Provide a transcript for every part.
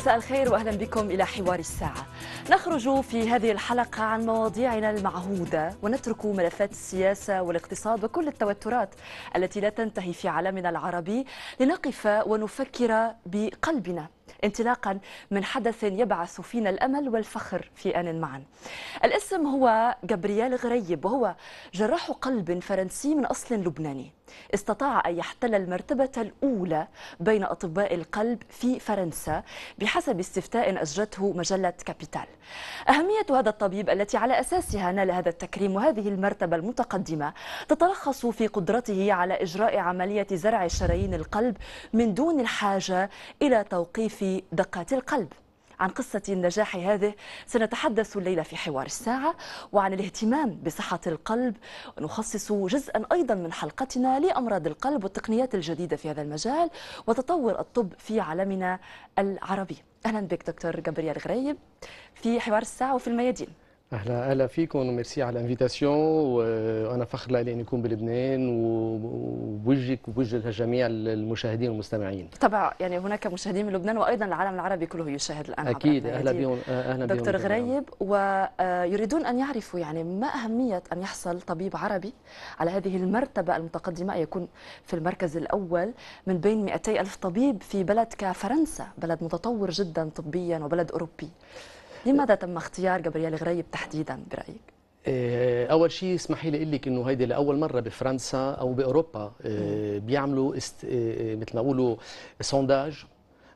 مساء الخير واهلا بكم الى حوار الساعه. نخرج في هذه الحلقه عن مواضيعنا المعهوده ونترك ملفات السياسه والاقتصاد وكل التوترات التي لا تنتهي في عالمنا العربي لنقف ونفكر بقلبنا انطلاقا من حدث يبعث فينا الأمل والفخر في آن معا الاسم هو جابرييل غريب وهو جراح قلب فرنسي من أصل لبناني استطاع أن يحتل المرتبة الأولى بين أطباء القلب في فرنسا بحسب استفتاء أجرته مجلة كابيتال أهمية هذا الطبيب التي على أساسها نال هذا التكريم وهذه المرتبة المتقدمة تتلخص في قدرته على إجراء عملية زرع شرايين القلب من دون الحاجة إلى توقيف في دقات القلب عن قصة النجاح هذه سنتحدث الليلة في حوار الساعة وعن الاهتمام بصحة القلب ونخصص جزءا أيضا من حلقتنا لأمراض القلب والتقنيات الجديدة في هذا المجال وتطور الطب في عالمنا العربي أهلا بك دكتور جبريل غريب في حوار الساعة وفي الميادين اهلا اهلا فيكم وميرسي على الانفيتاسيون وانا فخر لي اني اكون بلبنان وبوجهك وبوجه جميع المشاهدين والمستمعين. طبعا يعني هناك مشاهدين من لبنان وايضا العالم العربي كله يشاهد الان اكيد اهلا بهم اهلا بهم دكتور غريب ويريدون ان يعرفوا يعني ما اهميه ان يحصل طبيب عربي على هذه المرتبه المتقدمه يكون في المركز الاول من بين 200 الف طبيب في بلد كفرنسا بلد متطور جدا طبيا وبلد اوروبي. لماذا تم اختيار جبريال غريب تحديدا برايك إيه، اول شيء اسمحي لي اقول لك انه هيدي لاول مره بفرنسا او باوروبا إيه، بيعملوا است... إيه، مثل ما بيقولوا سونداج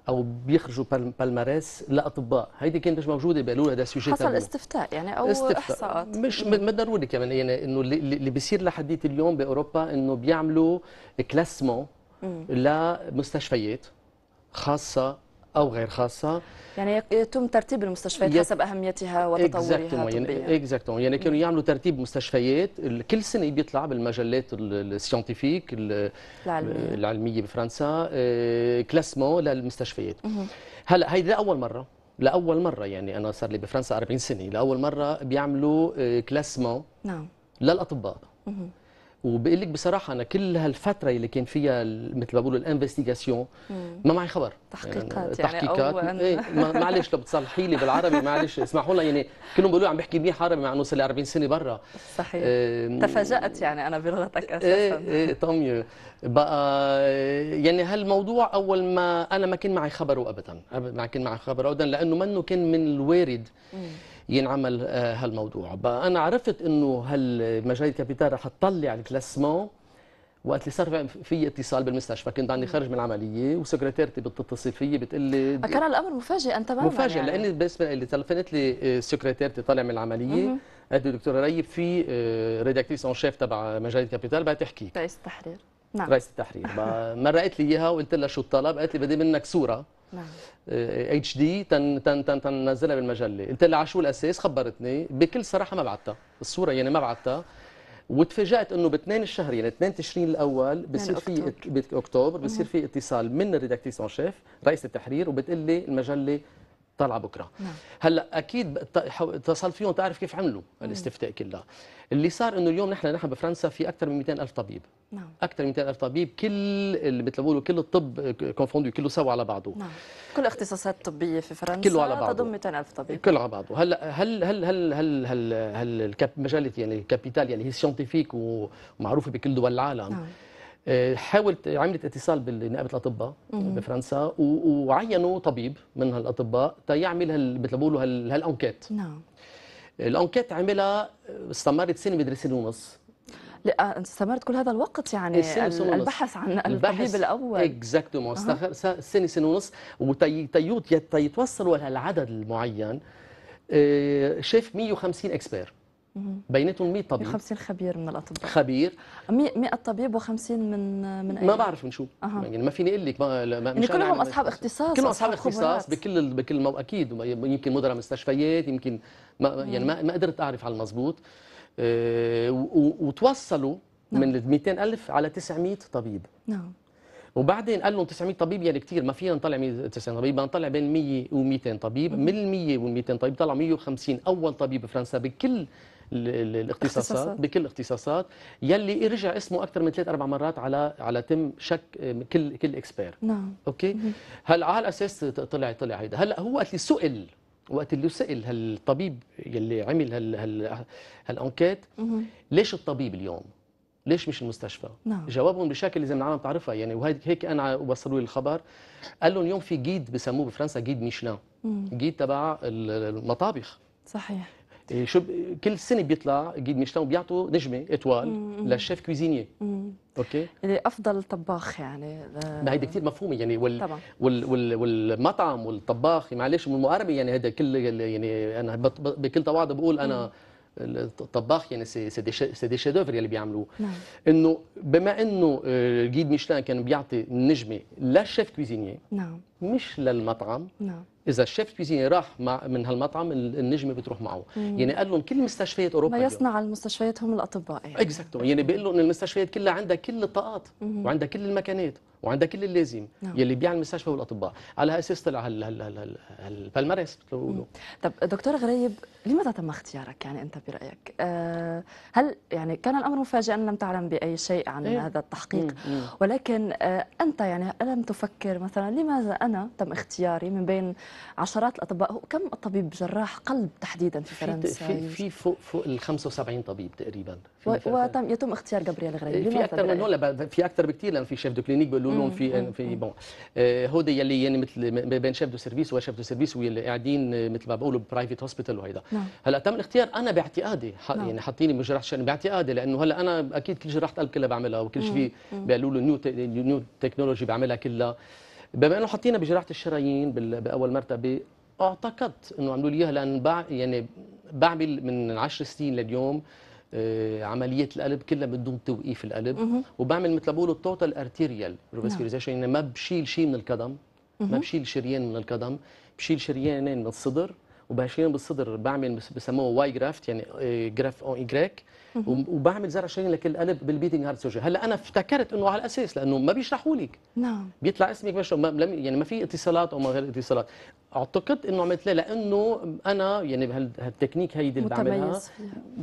او بيخرجوا بالماريس لاطباء هيدي كانت مش موجوده بيقولوا هذا سوجي حصل تابو. استفتاء يعني او استفتاء. احصاءات مش ما ضروري كمان يعني انه اللي بيصير لحديت اليوم باوروبا انه بيعملوا كلاسمون لمستشفيات خاصه أو غير خاصة يعني يتم ترتيب المستشفيات حسب اهميتها وتطورها يعني اكزاكتومون يعني كانوا يعملوا ترتيب مستشفيات كل سنه بيطلع بالمجلات السيانتيفيك العلميه, العلمية بفرنسا كلاسمون آه، للمستشفيات هلا هيدي اول مره لاول مره يعني انا صار لي بفرنسا 40 سنه لاول مره بيعملوا كلاسمون آه، نعم للاطباء مه. وبقول لك بصراحه انا كل هالفتره اللي كان فيها مثل ما بقولوا الانفستيغاسيون ما معي خبر تحقيقات يعني, يعني تحقيقات يعني ايه معلش لو بتصلحي لي بالعربي معلش اسمحوا لنا يعني كلهم بيقولوا عم بحكي منيح عربي مع انه صار لي 40 سنه برا صحيح اه تفاجات يعني انا بلغتك إيه، إيه، اساسا ايه ايه طمي بقى يعني هالموضوع اول ما انا ما كان معي خبره ابدا ما كان معي خبره ابدا لانه منه كان من الوارد مم. ينعمل آه، هالموضوع بقى انا عرفت انه هالمجال كابيتال رح تطلع الكلاسمون وقت اللي صار في اتصال بالمستشفى كنت عندي خارج من العمليه وسكرتيرتي بتتصل فيي بتقول لي آه، كان الامر مفاجئ انت مفاجئ يعني. لاني بالنسبه لي تلفنت لي آه، سكرتيرتي طالع من العمليه قالت لي دكتوره ريب في ريداكتيف اون شيف تبع مجله كابيتال بدها تحكي رئيس التحرير نعم. رئيس التحرير مرقت لي اياها وقلت لها شو الطلب قالت لي بدي منك صوره نعم اتش آه، دي تن تن تن تنزلها بالمجله قلت لها على شو الاساس خبرتني بكل صراحه ما بعتها الصوره يعني ما بعتها وتفاجات انه باثنين الشهر يعني 2 تشرين الاول بصير في اكتوبر بصير في اتصال من الريداكتيسون شيف رئيس التحرير وبتقول لي المجله طالعه بكره نعم. هلا اكيد اتصل فيهم تعرف كيف عملوا الاستفتاء كلها اللي صار انه اليوم نحن نحن بفرنسا في اكثر من 200 الف طبيب نعم اكثر من 200 الف طبيب كل اللي مثل بيقولوا كل الطب كونفوندو كله سوا على بعضه نعم كل اختصاصات طبيه في فرنسا كله على بعضه تضم 200 الف طبيب كله على بعضه هلا هل هل هل هل هل, هل, هل مجله يعني كابيتال يعني هي سينتيفيك ومعروفه بكل دول العالم نعم. آه، حاولت عملت اتصال بنقابه الاطباء بفرنسا وعينوا طبيب من هالاطباء تيعمل هال مثل ما بيقولوا هالانكيت نعم الانكيت عملها آه، استمرت سنه بدري سنه ونص لا آه، استمرت كل هذا الوقت يعني سنة البحث عن الطبيب الاول اكزاكتو استخر سنه سنه ونص يتوصلوا لهالعدد المعين شاف 150 اكسبير بيناتهم 100 طبيب 50 خبير من الاطباء خبير 100 طبيب و50 من من أي؟ ما بعرف شو أه. يعني ما فيني اقول لك ما ما يعني كلهم اصحاب اختصاص كلهم اصحاب اختصاص بكل بكل مو اكيد يمكن مدراء مستشفيات يمكن ما يعني ما ما قدرت اعرف على المضبوط أه وتوصلوا نعم. من 200000 على 900 طبيب نعم وبعدين قال لهم 900 طبيب يعني كثير ما فينا نطلع 900 طبيب نطلع بين 100 و200 طبيب من ال 100 وال 200 طبيب طلعوا 150 اول طبيب بفرنسا بكل الاختصاصات بكل الاختصاصات يلي رجع اسمه اكثر من ثلاث اربع مرات على على تم شك كل كل اكسبير نعم اوكي هلا على اساس طلع طلع هيدا هلا هو وقت اللي سئل وقت اللي سئل هالطبيب يلي عمل هال هال هالانكيت ليش الطبيب اليوم ليش مش المستشفى؟ نعم. جوابهم بشكل لازم العالم تعرفها يعني وهيك هيك انا وصلوا لي الخبر قال لهم اليوم في جيد بسموه بفرنسا جيد ميشلان جيد تبع المطابخ صحيح شو كل سنه بيطلع جيد ميشلان بيعطوا نجمه اتوال للشيف كويزيني اوكي اللي افضل طباخ يعني ما هيدا كثير مفهومه يعني وال طبعا. وال وال والمطعم والطباخ معلش بالمقاربه يعني هذا كل يعني انا بكل تواضع بقول انا الطباخ يعني سي سي دي شيدوفر اللي بيعملوه نعم. انه بما انه جيد ميشلان كان بيعطي النجمه للشيف كويزيني نعم مش للمطعم نعم اذا الشيف بيزيني راح مع من هالمطعم النجمه بتروح معه مم. يعني قال لهم كل مستشفيات اوروبا ما يصنع اليوم. المستشفيات هم الاطباء يعني اكزاكتو يعني بيقول لهم المستشفيات كلها عندها كل الطاقات وعندها كل المكانات وعندها كل اللازم نعم. يلي بيعمل المستشفى والاطباء على اساس طلع هال هالبلمرس بتقولوا طب دكتور غريب لماذا تم اختيارك يعني انت برايك أه هل يعني كان الامر مفاجئا لم تعلم باي شيء عن إيه؟ هذا التحقيق مم. مم. ولكن أه انت يعني الم تفكر مثلا لماذا انا أنا تم اختياري من بين عشرات الأطباء كم طبيب جراح قلب تحديدا في فرنسا في, في فوق فوق ال 75 طبيب تقريبا وتم يتم اختيار جابرييل غريب إيه، في اكثر من هون في اكثر بكثير لانه في شيف دو كلينيك بيقولوا لهم في في بون إيه، هودي يلي يعني مثل ما بين شيف دو سيرفيس وشيف دو سيرفيس واللي قاعدين إيه، مثل ما بقولوا برايفت هوسبيتال وهيدا نعم. هلا تم الاختيار انا باعتقادي نعم. يعني حاطيني جراح باعتقادي لانه هلا انا اكيد كل جراحه قلب كلها بعملها وكل شيء بيقولوا له نيو تكنولوجي بعملها كلها بما انه حطينا بجراحه الشرايين باول مرتبه اعتقدت انه عملوا لي اياها لان بع... يعني بعمل من 10 سنين لليوم آه، عمليه القلب كلها من دون توقيف القلب وبعمل مثل ما بقولوا التوتال ارتيريال يعني ما بشيل شيء من القدم ما بشيل شريان من القدم بشيل شريانين من الصدر وبشيلهم بالصدر بعمل بسموه واي جرافت يعني جراف اون ايجريك وبعمل زرع شرايين لكل القلب بالبيتنج هارت سيرجري هلا انا افتكرت انه على الاساس لانه ما بيشرحوا لك نعم بيطلع اسمك مش يعني ما في اتصالات او ما غير اتصالات اعتقد انه عملت ليه لانه انا يعني بهالتكنيك هيدي اللي بعملها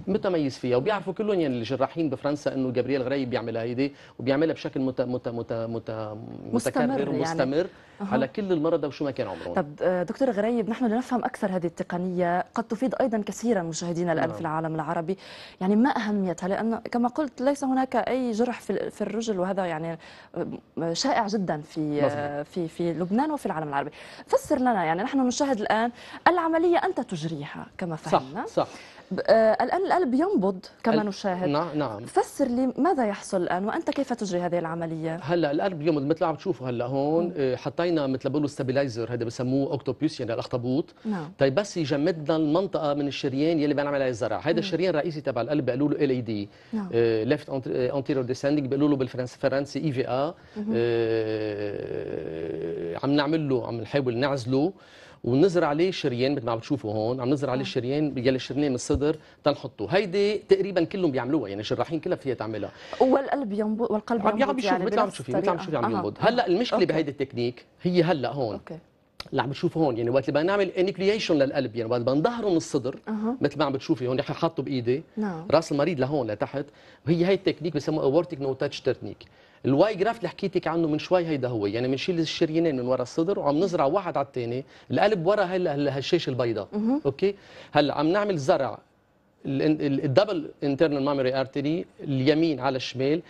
متميز فيها وبيعرفوا كلهم يعني الجراحين بفرنسا انه جابرييل غريب بيعملها هيدي وبيعملها بشكل مت مت مت مت متكرر ومستمر يعني. على كل المرضى وشو ما كان عمرهم طب آه، دكتور غريب نحن لنفهم اكثر هذه التقنيه قد تفيد ايضا كثيرا مشاهدينا الان نعم. في العالم العربي يعني ما اهميتها لانه كما قلت ليس هناك اي جرح في في الرجل وهذا يعني آه، شائع جدا في آه، في في لبنان وفي العالم العربي فسر لنا يعني يعني نحن نشاهد الآن العملية أنت تجريها كما فهمنا صح صح آه، الآن القلب ينبض كما نشاهد نعم نعم فسر لي ماذا يحصل الآن وأنت كيف تجري هذه العملية؟ هلا القلب ينبض مثل عم تشوفوا هلا هون آه، حطينا مثل بقولوا ستابلايزر هذا بسموه اوكتوبيوس يعني الأخطبوط نعم طيب بس يجمدنا المنطقة من الشريان يلي بنعمل عليها الزرع هذا الشريان الرئيسي تبع القلب بيقولوا له ال اي دي ليفت انتيريور ديسندنج بيقولوا له بالفرنسي اي e في ا آه، عم نعمل له عم نحاول نعزله ونزرع عليه شريان مثل ما عم تشوفوا هون عم نزرع عليه آه. الشريان يلي شرناه من الصدر تنحطه هيدي تقريبا كلهم بيعملوها يعني الجراحين كلها فيها تعملها والقلب ينبض والقلب ينبض عم يشوف يعني مثل عم تشوفي مثل عم تشوفي عم ينبض هلا المشكله بهيدي التكنيك هي هلا هون أوكي. اللي عم بتشوفه هون يعني وقت اللي بدنا نعمل انكليشن للقلب يعني وقت بندهره من الصدر أه. مثل ما عم بتشوفي هون حاطه بايدي نعم. راس المريض لهون لتحت وهي هي التكنيك بسموها اورتيك نو تاتش تكنيك الواي جراف اللي حكيتك عنه من شوي هيدا هو يعني بنشيل الشريانين من ورا الصدر وعم نزرع واحد على الثاني القلب ورا هالشاشه البيضاء اوكي هلا عم نعمل زرع الدبل انترنال ماموري ارتري اليمين على الشمال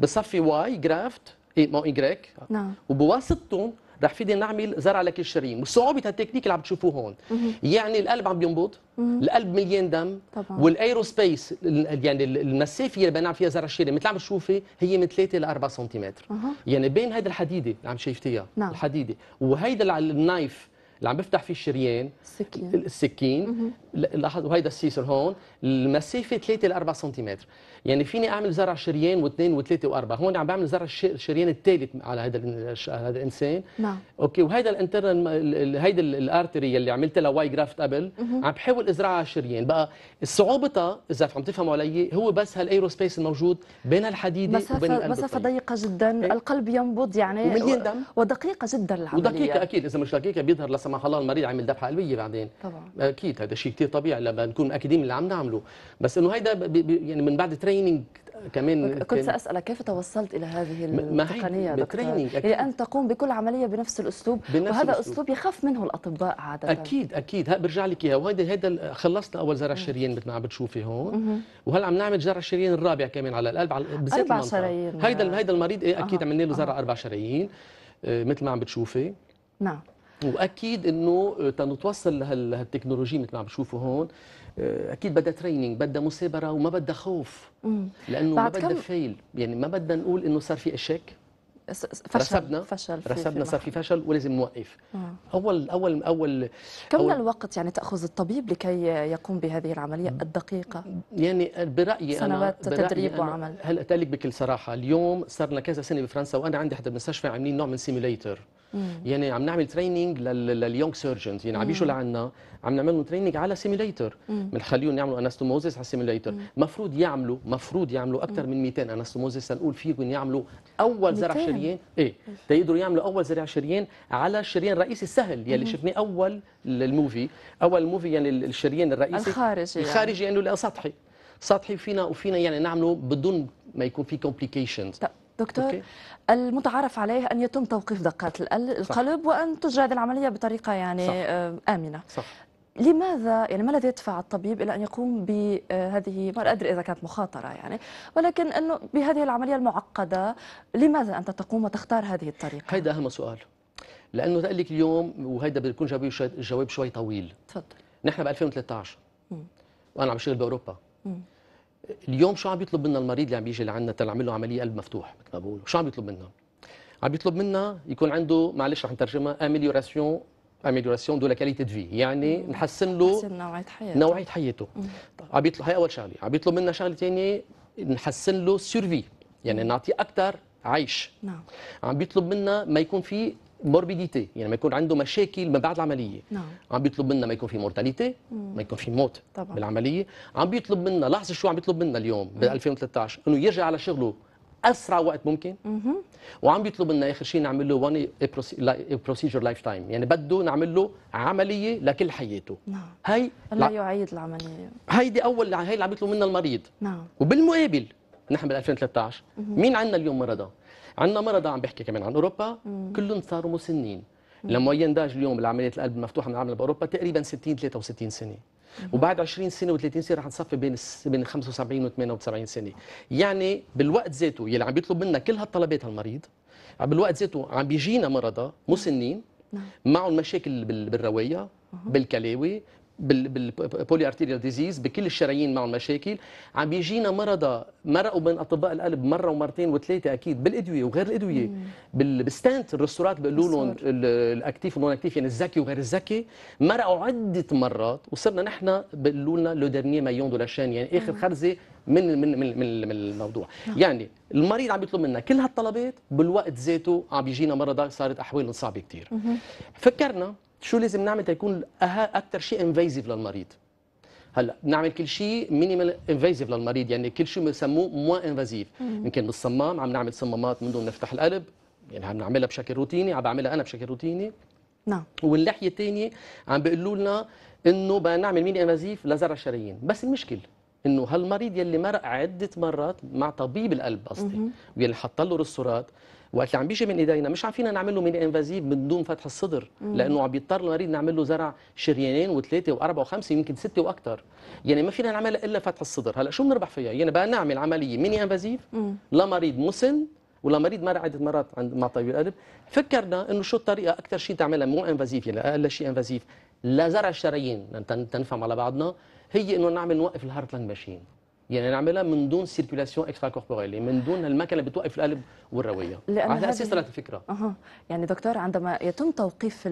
بصفي واي جرافت اي مو اي نعم وبواسطتهم رح فينا نعمل زرع لك الشريان وصعوبه التكنيك اللي عم تشوفوه هون يعني القلب عم بينبض القلب مليان دم والايرو والايروسبيس يعني المسافه اللي بنعمل فيها زرع الشريان مثل عم تشوفي هي من 3 ل 4 سنتيمتر يعني بين هيدي الحديده اللي عم شايفتيها نعم. الحديده وهيدا النايف اللي عم بفتح فيه الشريان السكين السكين لاحظوا هيدا السيسر هون المسافه 3 ل 4 سنتيمتر يعني فيني اعمل زرع شريان واثنين وثلاثه واربعه هون عم بعمل زرع الشريان الثالث على هذا هذا الانسان نعم اوكي وهيدا الانترنال هيدا الارتري اللي عملت لها واي جرافت قبل عم بحاول ازرعها شريان بقى صعوبتها اذا عم تفهموا علي هو بس هالايرو سبيس الموجود بين الحديده مسافة وبين القلب مسافه ضيقه جدا إيه. القلب ينبض يعني ومليان دم ودقيقه جدا العمليه ودقيقه اكيد اذا مش دقيقه بيظهر لا سمح الله المريض عامل ذبحه قلبيه بعدين طبعا اكيد هذا شيء كثير شيء طبيعي لما نكون مأكدين من اللي عم نعمله بس انه هيدا يعني من بعد تريننج كمان كنت سأسألك كيف توصلت إلى هذه التقنية دكتور لان أن تقوم بكل عملية بنفس الأسلوب بنفس وهذا الأسلوب. أسلوب يخاف منه الأطباء عادة أكيد أكيد برجع لك إياه وهيدا هيدا خلصنا أول زرع شريان مثل ما عم بتشوفي هون وهلا عم نعمل زرع شريان الرابع كمان على القلب على بالذات أربع شرايين هيدا هيدا المريض إيه، أكيد عملنا له زرع أربع شرايين إيه، مثل ما عم بتشوفي نعم واكيد انه تنتوصل لهالتكنولوجيا مثل ما عم بشوفه هون آه، اكيد بدها تريننج بدها مثابره وما بدها خوف لانه ما بدها فيل يعني ما بدنا نقول انه صار في اشيك فشل رسبنا فشل في رسبنا صار في فشل ولازم نوقف مم. اول اول اول كم أول الوقت يعني تاخذ الطبيب لكي يقوم بهذه العمليه مم. الدقيقه يعني برايي أنا سنوات تدريب أنا وعمل هلا لك بكل صراحه اليوم صار لنا كذا سنه بفرنسا وانا عندي حتى بالمستشفى عاملين نوع من سيميوليتر يعني عم نعمل تريننج لليونج سيرجنز يعني عم يجوا لعنا عم نعمل لهم تريننج على سيميليتر بنخليهم يعملوا انستوموزيس على السيميليتر مفروض يعملوا مفروض يعملوا اكثر من 200 انستوموزيس لنقول فيهم يعملوا اول زرع شريان ايه تيقدروا يعملوا اول زرع شريان على الشريان الرئيسي السهل يلي شفناه اول الموفي اول الموفي يعني الشريان الرئيسي الخارجي يعني. الخارجي يعني. انه سطحي سطحي فينا وفينا يعني نعمله بدون ما يكون في كومبليكيشنز دكتور أوكي. المتعارف عليه ان يتم توقيف دقات القلب صح. وان تجرى هذه العمليه بطريقه يعني صح. آه، امنه صح. لماذا يعني ما الذي يدفع الطبيب الى ان يقوم بهذه آه، ما ادري اذا كانت مخاطره يعني ولكن انه بهذه العمليه المعقده لماذا انت تقوم وتختار هذه الطريقه؟ هذا اهم سؤال لانه لك اليوم وهذا بيكون جواب شوي, جواب شوي طويل تفضل نحن ب 2013 م. وانا عم بشتغل باوروبا م. اليوم شو عم يطلب منا المريض اللي عم بيجي لعنا تنعمل له عمليه قلب مفتوح مثل ما بقولوا شو عم يطلب منا عم يطلب منا يكون عنده معلش رح نترجمها اميليوراسيون اميليوراسيون دو لا كاليتي دو في يعني نحسن له نحسن نوعيه حياته نوعيه حياته عم يطلب هي اول شغله عم يطلب منا شغله ثانيه نحسن له سيرفي يعني نعطيه اكثر عيش نعم عم بيطلب منا ما يكون في موربيديتي يعني ما يكون عنده مشاكل ما بعد العمليه نعم. عم بيطلب منا ما يكون في مورتاليتي ما يكون في موت طبعا. بالعمليه عم بيطلب منا لاحظ شو عم بيطلب منا اليوم بال 2013 انه يرجع على شغله اسرع وقت ممكن وعم بيطلب منا اخر شيء نعمل له وان بروسيجر لايف تايم يعني بده نعمل له عمليه لكل حياته نعم هي لا يعيد العمليه هيدي اول هي اللي عم بيطلب منا المريض نعم وبالمقابل نحن بال 2013 مين عندنا اليوم مرضى عندنا مرضى عم بحكي كمان عن اوروبا كلهم صاروا مسنين لما داج اليوم بالعمليات القلب المفتوحه بنعملها باوروبا تقريبا 60 63 سنه وبعد 20 سنه و30 سنه رح نصفي بين بين 75 و78 سنه يعني بالوقت ذاته يلي عم بيطلب منا كل هالطلبات هالمريض بالوقت ذاته عم بيجينا مرضى مسنين نعم. معهم مشاكل بالروايه بالكلاوي بالبولي ارتيريال ديزيز بكل الشرايين معهم مشاكل عم بيجينا مرضى مرقوا بين اطباء القلب مره ومرتين وثلاثه اكيد بالادويه وغير الادويه بالستانت الرستورات بيقولوا لهم الاكتيف والنون اكتيف يعني الذكي وغير الذكي مرقوا عده مرات وصرنا نحن بيقولوا لنا لو ديرني مليون دولار شان يعني اخر خرزه من من من من, الموضوع نعم. يعني المريض عم يطلب منا كل هالطلبات بالوقت ذاته عم بيجينا مرضى صارت احوالهم صعبه كثير فكرنا شو لازم نعمل تيكون اكثر شيء انفيزيف للمريض هلا بنعمل كل شيء مينيمال انفيزيف للمريض يعني كل شيء بسموه مو انفيزيف يمكن بالصمام عم نعمل صمامات من دون نفتح القلب يعني عم نعملها بشكل روتيني عم بعملها انا بشكل روتيني نعم واللحيه الثانيه عم بيقولوا لنا انه بدنا نعمل ميني انفيزيف لزرع الشرايين بس المشكله انه هالمريض يلي مرق عده مرات مع طبيب القلب قصدي ويلي حط له رسورات وقت اللي عم بيجي من ايدينا مش عارفين نعمل له ميني انفازيف من دون فتح الصدر لانه عم بيضطر المريض نعمل له زرع شريانين وثلاثه واربعه وخمسه يمكن سته واكثر يعني ما فينا نعملها الا فتح الصدر هلا شو بنربح فيها يعني بقى نعمل عمليه ميني انفازيف لمريض مسن ولمريض مر عده مرات عند مع طبيب القلب فكرنا انه شو الطريقه اكثر شيء تعملها مو انفازيف يعني اقل شيء انفازيف لزرع الشرايين تنفهم على بعضنا هي انه نعمل نوقف الهارت لانج ماشين يعني نعملها من دون سيركولاسيون اكسترا كوربوريل من دون المكنه اللي بتوقف القلب والرويه على اساس طلعت الفكره اها يعني دكتور عندما يتم توقيف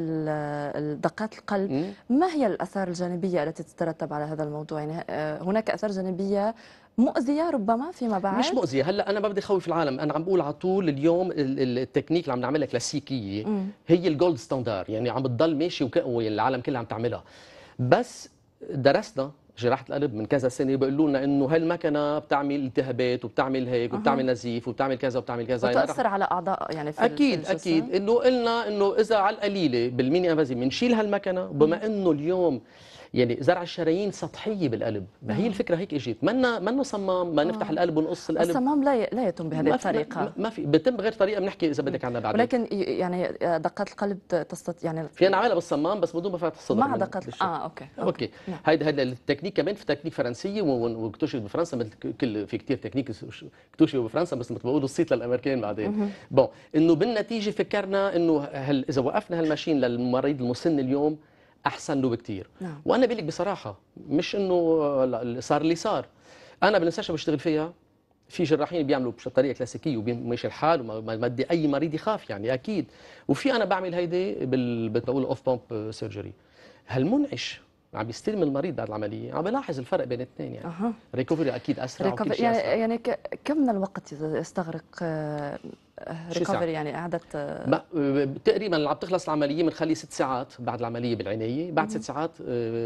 دقات القلب مم. ما هي الاثار الجانبيه التي تترتب على هذا الموضوع يعني آه، هناك اثار جانبيه مؤذية ربما فيما بعد مش مؤذية هلا أنا ما بدي خوف العالم أنا عم بقول على طول اليوم التكنيك اللي عم نعملها كلاسيكية هي الجولد ستاندر يعني عم بتضل ماشي والعالم كلها عم تعملها بس درسنا جراحه القلب من كذا سنه بيقولوا لنا انه هالمكنه بتعمل التهابات وبتعمل هيك وبتعمل نزيف وبتعمل كذا وبتعمل كذا يعني بتاثر على اعضاء يعني في اكيد في اكيد انه قلنا انه اذا على القليله بالميني انفازي بنشيل هالمكنه بما انه اليوم يعني زرع الشرايين سطحيه بالقلب ما هي نعم. الفكره هيك اجت ما منا صمام ما نفتح آه. القلب ونقص القلب الصمام لا لا يتم بهذه الطريقه ما في بيتم بغير طريقه بنحكي اذا بدك عنها بعدين ولكن يعني دقات القلب تستط يعني فينا نعملها بالصمام بس بدون ما الصدر مع دقات اه اوكي اوكي, نعم. هيدا هيدا التكنيك كمان في تكنيك فرنسيه واكتشف بفرنسا مثل كل في كثير تكنيك اكتشفوا بفرنسا بس مثل ما بيقولوا الصيت للامريكان بعدين بون انه بالنتيجه فكرنا انه هل اذا وقفنا هالماشين للمريض المسن اليوم احسن له بكثير نعم. وانا بقول لك بصراحه مش انه صار اللي صار انا بالمستشفى بشتغل فيها في جراحين بيعملوا بطريقه كلاسيكيه وماشي الحال وما بدي اي مريض يخاف يعني اكيد وفي انا بعمل هيدي بال... بتقول اوف بومب سيرجري هالمنعش عم بيستلم المريض بعد العمليه عم بلاحظ الفرق بين الاثنين يعني أه. ريكوفري اكيد اسرع ريكوفري يعني, أسرع. يعني كم من الوقت يستغرق ريكفري آه، يعني اعاده آه، تقريبا اللي عم تخلص العمليه بنخلي ست ساعات بعد العمليه بالعنايه بعد ست ساعات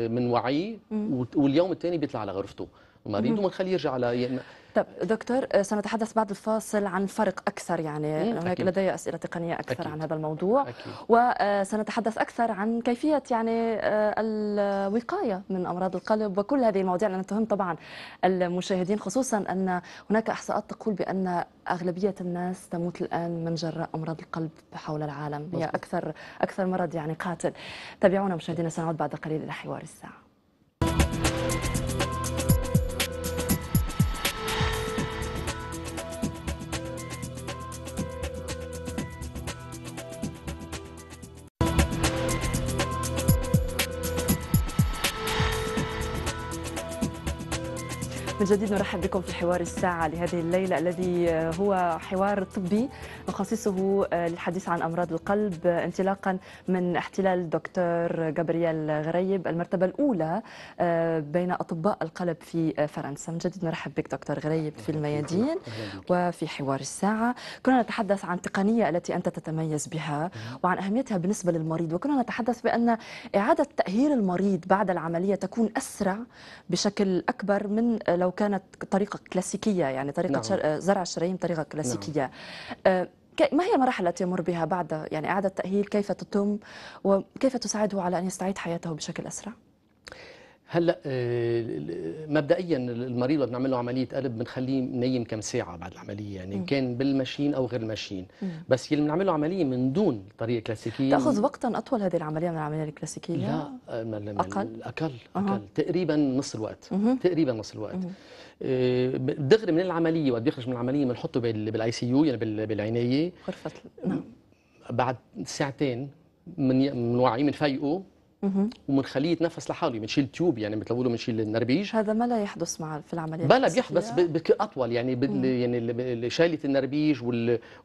بنوعيه آه، واليوم الثاني بيطلع على غرفته المريض وبنخليه يرجع على طب دكتور آه، سنتحدث بعد الفاصل عن فرق أكثر يعني هناك لدي أسئلة تقنية أكثر أكيد. عن هذا الموضوع أكيد. وسنتحدث آه، أكثر عن كيفية يعني آه، الوقاية من أمراض القلب وكل هذه المواضيع لأنها تهم طبعا المشاهدين خصوصا أن هناك إحصاءات تقول بأن أغلبية الناس تموت الآن من جراء أمراض القلب حول العالم هي أكثر أكثر مرض يعني قاتل تابعونا مشاهدينا سنعود بعد قليل إلى حوار الساعة من جديد نرحب بكم في حوار الساعة لهذه الليلة الذي هو حوار طبي نخصصه آه، للحديث عن أمراض القلب آه، انطلاقا من احتلال دكتور جابرييل غريب المرتبة الأولى آه، بين أطباء القلب في فرنسا من جديد نرحب بك دكتور غريب في الميادين وفي حوار الساعة كنا نتحدث عن التقنية التي أنت تتميز بها وعن أهميتها بالنسبة للمريض وكنا نتحدث بأن إعادة تأهيل المريض بعد العملية تكون أسرع بشكل أكبر من لو لو كانت طريقة كلاسيكية يعني طريقة نعم. شر... آه، زرع الشرايين طريقة نعم. كلاسيكية نعم. ما هي المراحل التي يمر بها بعد يعني إعادة تأهيل كيف تتم وكيف تساعده على أن يستعيد حياته بشكل أسرع؟ هلا آه، مبدئيا المريض اللي بنعمل له عمليه قلب بنخليه نيم كم ساعه بعد العمليه يعني ان كان بالماشين او غير ماشين بس اللي بنعمل له عمليه من دون طريقه كلاسيكيه تاخذ وقتا اطول هذه العمليه من العمليه الكلاسيكيه لا آه، اقل اقل اقل تقريبا نص الوقت مم. تقريبا نص الوقت مم. آه، دغري من العمليه وقت بيخرج من العمليه بنحطه بالاي سي يو يعني بالعنايه غرفه نعم بعد ساعتين من من وعي من فايقه ومن خليه يتنفس لحاله بنشيل تيوب يعني مثل ما بنشيل النربيج هذا ما لا يحدث مع في العمليه بلا بيحدث اطول يعني يعني يعني شاله النربيج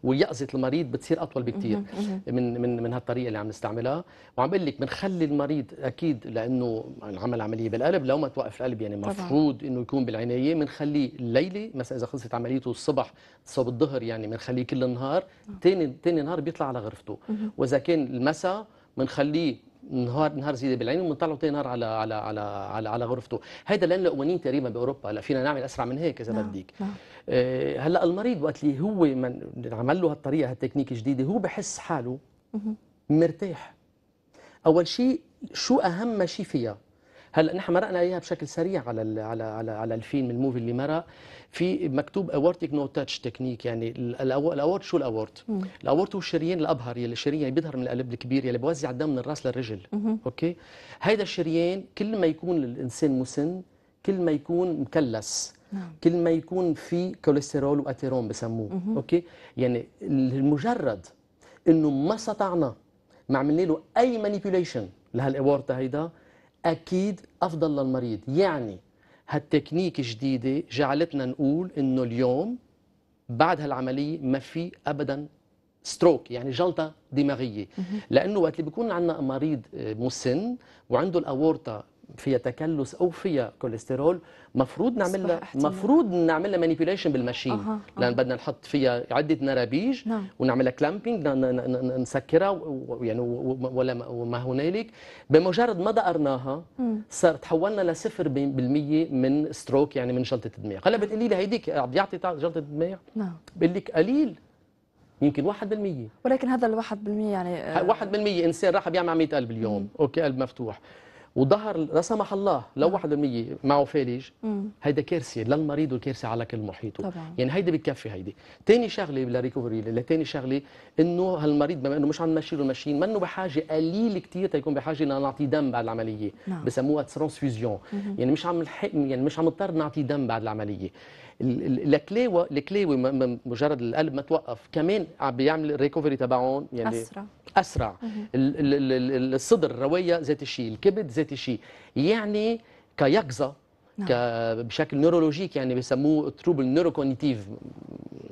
ويقظه المريض بتصير اطول بكثير من من من هالطريقه اللي عم نستعملها وعم بقول لك بنخلي المريض اكيد لانه عمل عمليه بالقلب لو ما توقف القلب يعني مفروض انه يكون بالعنايه بنخليه الليله مثلا اذا خلصت عمليته الصبح صوب الظهر يعني بنخليه كل النهار ثاني آه. ثاني نهار بيطلع على غرفته واذا كان المساء بنخليه نهار نهار زيد بالعين وبنطلعوا ثاني نهار على على على على, على غرفته هذا لان الامانيين تقريبا باوروبا لا فينا نعمل اسرع من هيك اذا نعم، بدك نعم. آه، هلا المريض وقت اللي هو من عمل له هالطريقه هالتكنيك الجديده هو بحس حاله مرتاح اول شيء شو اهم شيء فيها هلا نحن مرقنا اياها بشكل سريع على على على, على الفيلم الموفي اللي مرق في مكتوب اورتك نو تاتش تكنيك يعني الاوورد شو الاوورد؟ الاوورد هو الشريان الابهر يلي الشريان يلي يعني بيظهر من القلب الكبير يلي بوزع الدم من الراس للرجل مم. اوكي؟ هيدا الشريان كل ما يكون الانسان مسن كل ما يكون مكلس نعم. كل ما يكون في كوليسترول واتيرون بسموه اوكي يعني المجرد انه ما استطعنا ما عملنا له اي مانيبيوليشن لهالاورد هيدا أكيد أفضل للمريض يعني هالتكنيك جديدة جعلتنا نقول إنه اليوم بعد هالعملية ما في أبدا ستروك يعني جلطة دماغية لأنه وقت اللي بيكون عندنا مريض آه، مسن وعنده الأورطة فيها تكلس او فيها كوليسترول مفروض نعمل لها مفروض نعمل لها مانيبيوليشن بالماشين أه. أه. لان بدنا نحط فيها عده نرابيج نعم. ونعملها كلامبينج نسكرها ويعني ولا وما هنالك بمجرد ما دقرناها صار تحولنا ل 0% من ستروك يعني من جلطه الدماغ هلا بتقولي لي هيديك عم يعطي جلطه الدماغ نعم بقول لك قليل يمكن 1% ولكن هذا ال 1% يعني 1% آه، انسان راح بيعمل 100000 قلب اليوم مم. اوكي قلب مفتوح وظهر لا سمح الله لو 1% نعم. معه فالج هيدا كارثه للمريض وكارثه على كل محيطه طبعا. يعني هيدا بتكفي هيدي ثاني شغله للريكفري ثاني شغله انه هالمريض بما انه مش عم نمشي له ماشين منه بحاجه قليل كثير تيكون بحاجه لنعطيه دم بعد العمليه نعم. بسموها ترانسفيزيون يعني مش عم يعني مش عم نضطر نعطيه دم بعد العمليه الكليوه الكلاوي مجرد القلب ما توقف كمان عم بيعمل الريكفري تبعهم يعني اسرع اسرع الصدر الرويه ذات الشيء الكبد ذات الشيء يعني كيقظه نعم. بشكل نيرولوجيك يعني بسموه تروبل نيوروكونيتيف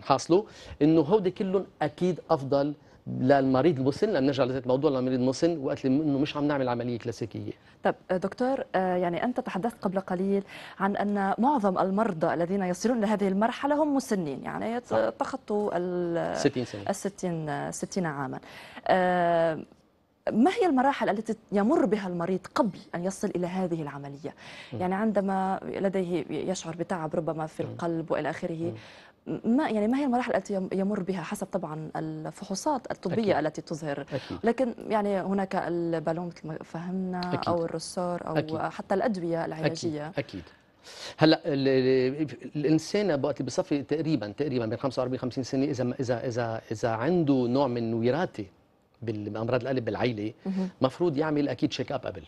حاصله انه هودي كلهم اكيد افضل للمريض المسن لنرجع نرجع الموضوع للمريض المسن وقت انه مش عم نعمل عمليه كلاسيكيه طب آه، دكتور آه، يعني انت تحدثت قبل قليل عن ان معظم المرضى الذين يصلون لهذه المرحله هم مسنين يعني تخطوا ال 60 سنه ال 60 60 عاما آه، ما هي المراحل التي يمر بها المريض قبل أن يصل إلى هذه العملية؟ يعني عندما لديه يشعر بتعب ربما في القلب وإلى آخره ما يعني ما هي المراحل التي يمر بها حسب طبعا الفحوصات الطبيه أكيد. التي تظهر أكيد. لكن يعني هناك البالون مثل ما فهمنا أكيد. او الرسور او أكيد. حتى الادويه العلاجيه اكيد, أكيد. هلا الانسان بوقت اللي بصفي تقريبا تقريبا بين 45 50 سنه اذا اذا اذا اذا عنده نوع من وراثه بامراض القلب بالعيله مفروض يعمل اكيد شيك اب قبل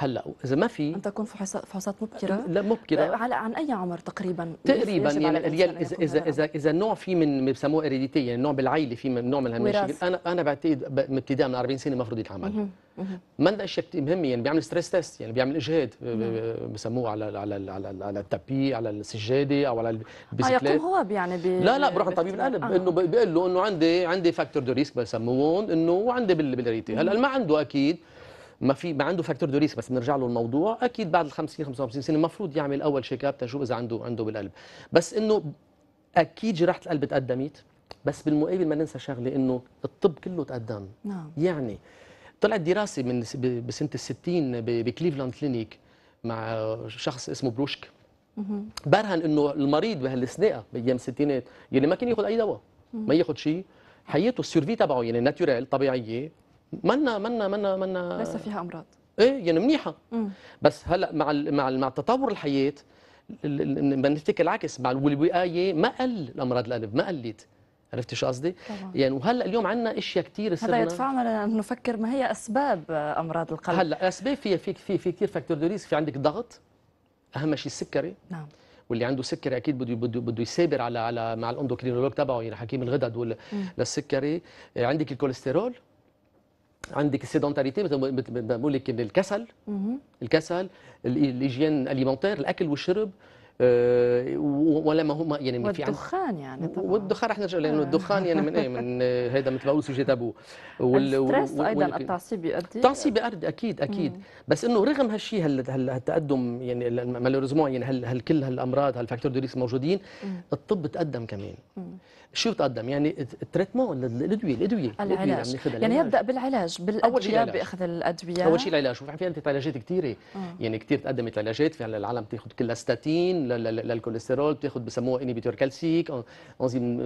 هلا اذا ما في ان تكون فحوصات مبكره لا مبكره على عن اي عمر تقريبا تقريبا يعني اذا اذا اذا اذا النوع في من بسموه اريديتي يعني نوع بالعائله في من نوع من هالمشاكل انا انا بعتقد ابتداء من 40 سنه المفروض يتعمل ما لنا اشياء كثير مهمه يعني بيعمل ستريس تيست يعني بيعمل اجهاد بسموه على على على على التابي على السجاده او على آه، البيسكليت يقوم هو يعني بي لا لا بروح لطبيب القلب آه. انه بيقول له انه عندي عندي فاكتور دو ريسك بسموهم انه عندي بالاريديتي هلا ما عنده اكيد ما في ما عنده فاكتور دوريس بس بنرجع له الموضوع اكيد بعد ال 50 55 سنه المفروض يعمل اول شيك اب تشوف اذا عنده عنده بالقلب بس انه اكيد جراحه القلب تقدمت بس بالمقابل ما ننسى شغله انه الطب كله تقدم نعم يعني طلعت دراسه من بسنه ال 60 بكليفلاند كلينيك مع شخص اسمه بروشك برهن انه المريض بهالسنقه بايام الستينات يلي يعني ما كان ياخذ اي دواء ما ياخذ شيء حياته السيرفي تبعه يعني ناتورال طبيعيه منا منا منا منا ليس فيها امراض ايه يعني منيحه مم. بس هلا مع مع مع تطور الحياه بدنا نفتكر العكس مع الوقايه ما قل الامراض القلب ما قلت عرفتي شو قصدي؟ يعني وهلا اليوم عندنا اشياء كثير هذا يدفعنا نفكر ما هي اسباب امراض القلب هلا اسباب فيها في في في كثير فاكتور دوريس في عندك ضغط اهم شيء السكري نعم واللي عنده سكري اكيد بده بده بده يسابر على على مع الاندوكرينولوج تبعه يعني حكيم الغدد للسكري عندك الكوليسترول عندك السيدونتاريتي بقول لك الكسل الكسل الايجين اليمونتير الاكل والشرب أه ولا ما هم يعني والدخان في الدخان يعني طبعا والدخان رح نرجع لانه آه. الدخان يعني من ايه من هذا متبول سوجي تابو والستريس ايضا التعصيب يؤدي التعصيب يؤدي اكيد اكيد مم. بس انه رغم هالشيء هالتقدم يعني مالوريزمون يعني هالكل هالامراض هالفاكتور دو ريسك موجودين الطب تقدم كمان مم. شو بتقدم يعني التريتمون الادويه الادويه العلاج الأدوية يعني, يعني يبدا بالعلاج بالادويه باخذ الادويه اول شيء العلاج وفي عندك علاجات كثيره آه. يعني كثير تقدمت علاجات في العالم بتاخذ كلها ستاتين للكوليسترول بتاخذ بسموها انيبيتور كالسيك انزيم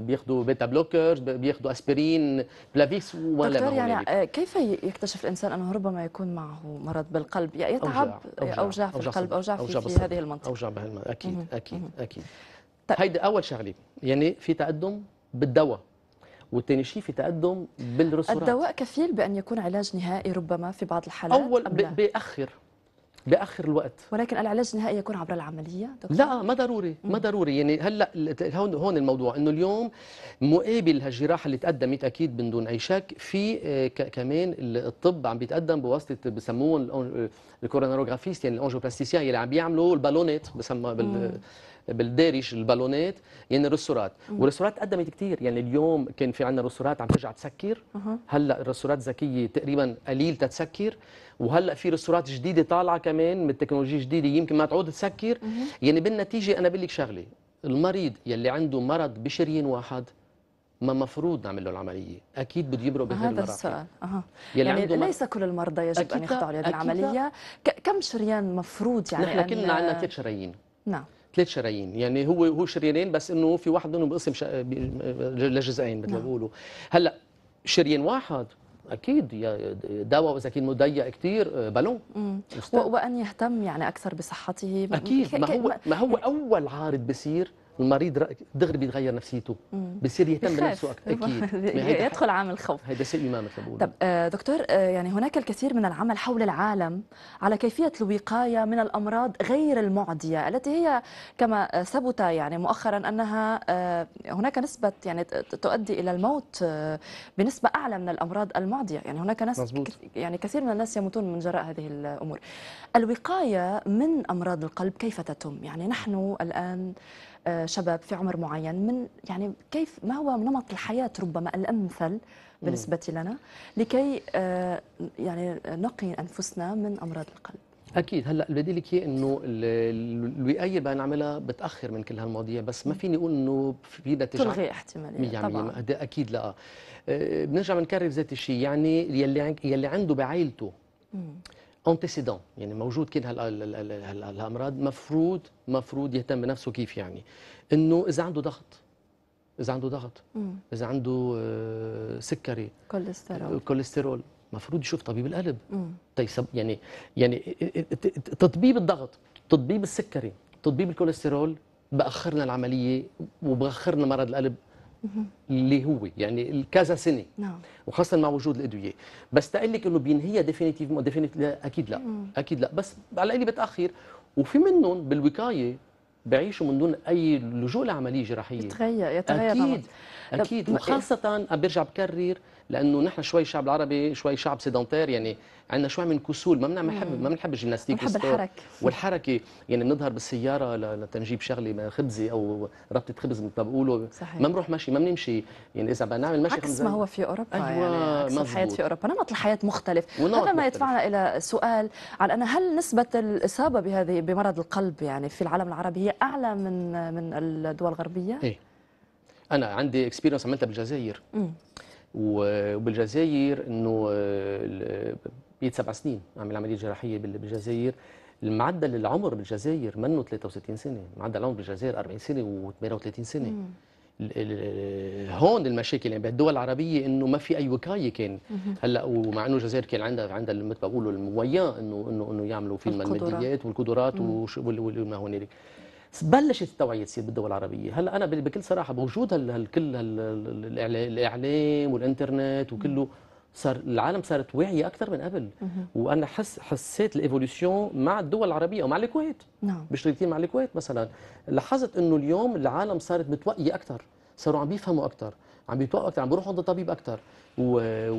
بياخذوا بيتا بلوكرز بياخذوا اسبرين بلافيكس ولا دكتور يعني آه، كيف يكتشف الانسان انه ربما يكون معه مرض بالقلب يتعب اوجاع, أوجاع, أوجاع في القلب اوجاع, أوجاع في هذه المنطقه اوجاع بهالمنطقه اكيد اكيد اكيد طيب. هيدي اول شغله يعني في تقدم بالدواء والثاني شيء في تقدم بالرسورات الدواء كفيل بان يكون علاج نهائي ربما في بعض الحالات اول باخر باخر الوقت ولكن العلاج النهائي يكون عبر العمليه دكتور؟ لا ما ضروري ما ضروري يعني هلا هون هون الموضوع انه اليوم مقابل هالجراحه اللي تقدمت إيه اكيد من دون اي شك في آه، كمان الطب عم بيتقدم بواسطه بسموهم الكورونوغرافيست يعني الانجوبلاستيسيان اللي عم بيعملوا البالونات بسمى بال بالدارج البالونات يعني الرستورات والرستورات تقدمت كثير يعني اليوم كان في عندنا رستورات عم ترجع تسكر هلا الرستورات الذكيه تقريبا قليل تتسكر وهلا في رستورات جديده طالعه كمان من تكنولوجيا جديده يمكن ما تعود تسكر يعني بالنتيجه انا بقول لك شغله المريض يلي عنده مرض بشريان واحد ما مفروض نعمل له العمليه اكيد بده يمرق بهذا هذا السؤال اها يعني, يعني ليس كل المرضى يجب ان يخضعوا لهذه العمليه كم شريان مفروض يعني نحن كلنا عندنا ثلاث شرايين نعم ثلاث شرايين يعني هو هو شريانين بس انه في واحد منهم بقسم شا... ب... لجزئين مثل نعم. ما بيقولوا هلا شريان واحد اكيد دواء اذا كان مضيق كثير آه، بالون وان يهتم يعني اكثر بصحته اكيد ما هو ما يعني هو اول عارض بصير المريض دغري بيتغير نفسيته بيصير يهتم بنفسه اكيد يدخل عامل الخوف هذا شيء ما مثل بقول طب آه، دكتور آه، يعني هناك الكثير من العمل حول العالم على كيفيه الوقايه من الامراض غير المعديه التي هي كما ثبت يعني مؤخرا انها آه، هناك نسبه يعني تؤدي الى الموت بنسبه اعلى من الامراض المعديه يعني هناك ناس يعني كثير من الناس يموتون من جراء هذه الامور الوقايه من امراض القلب كيف تتم يعني نحن الان آه، شباب في عمر معين من يعني كيف ما هو نمط الحياة ربما الأمثل بالنسبة لنا لكي آه، يعني نقي أنفسنا من أمراض القلب اكيد هلا اللي بدي لك اياه انه الوقايه اللي بنعملها بتاخر من كل هالمواضيع بس ما فيني اقول انه في نتيجه تلغي احتماليه طبعا اكيد لا آه، بنرجع بنكرر ذات الشيء يعني يلي يلي عنده بعائلته انتسيدون يعني موجود كل هالامراض مفروض مفروض يهتم بنفسه كيف يعني انه اذا عنده ضغط اذا عنده ضغط اذا عنده آه، سكري كوليسترول كوليسترول مفروض يشوف طبيب القلب طيب يعني يعني تطبيب الضغط تطبيب السكري تطبيب الكوليسترول باخرنا العمليه وباخرنا مرض القلب اللي هو يعني كذا سنه نعم وخاصه مع وجود الادويه بس تقول لك انه بينهيها ديفينيتيف ديفينيت لا اكيد لا اكيد لا بس على الاقل بتاخر وفي منهم بالوقايه بعيشوا من دون اي لجوء لعمليه جراحيه يتغير يتغير اكيد اكيد إيه؟ وخاصه برجع بكرر لانه نحن شوي شعب العربي شوي شعب سيدنتير يعني عندنا شوي من كسول ما بنعمل حب بنحب ما بنحب الجيمناستيك بنحب الحركه والحركه يعني بنظهر بالسياره لتنجيب شغله خبزه او ربطه خبز مثل ما بقولوا ما بنروح ماشي ما بنمشي يعني اذا بدنا نعمل مشي عكس ما هو في اوروبا أيوة يعني عكس الحياه في اوروبا نمط الحياه مختلف هذا ما يدفعنا الى سؤال على انا هل نسبه الاصابه بهذه بمرض القلب يعني في العالم العربي هي اعلى من من الدول الغربيه؟ ايه انا عندي اكسبيرينس عملتها بالجزائر وبالجزائر انه آه، بيت سبع سنين عمل عمليه جراحيه بالجزائر المعدل العمر بالجزائر منه 63 سنه معدل العمر بالجزائر 40 سنه و38 سنه هون المشاكل يعني بالدول العربيه انه ما في اي وقايه كان هلا ومع انه الجزائر كان عندها عندها مثل ما بقولوا المويان انه انه انه يعملوا في الماديات والقدرات وما هنالك بلشت التوعيه تصير بالدول العربيه هلا انا بكل صراحه بوجود هالكل الاعلام والانترنت وكله صار العالم صارت واعيه اكثر من قبل وانا حس حسيت الايفولوسيون مع الدول العربيه ومع الكويت نعم بشتغل كثير مع الكويت مثلا لاحظت انه اليوم العالم صارت متوقيه اكثر صاروا عم بيفهموا اكثر عم بيتوقعوا اكثر عم بيروحوا عند الطبيب اكثر ووقت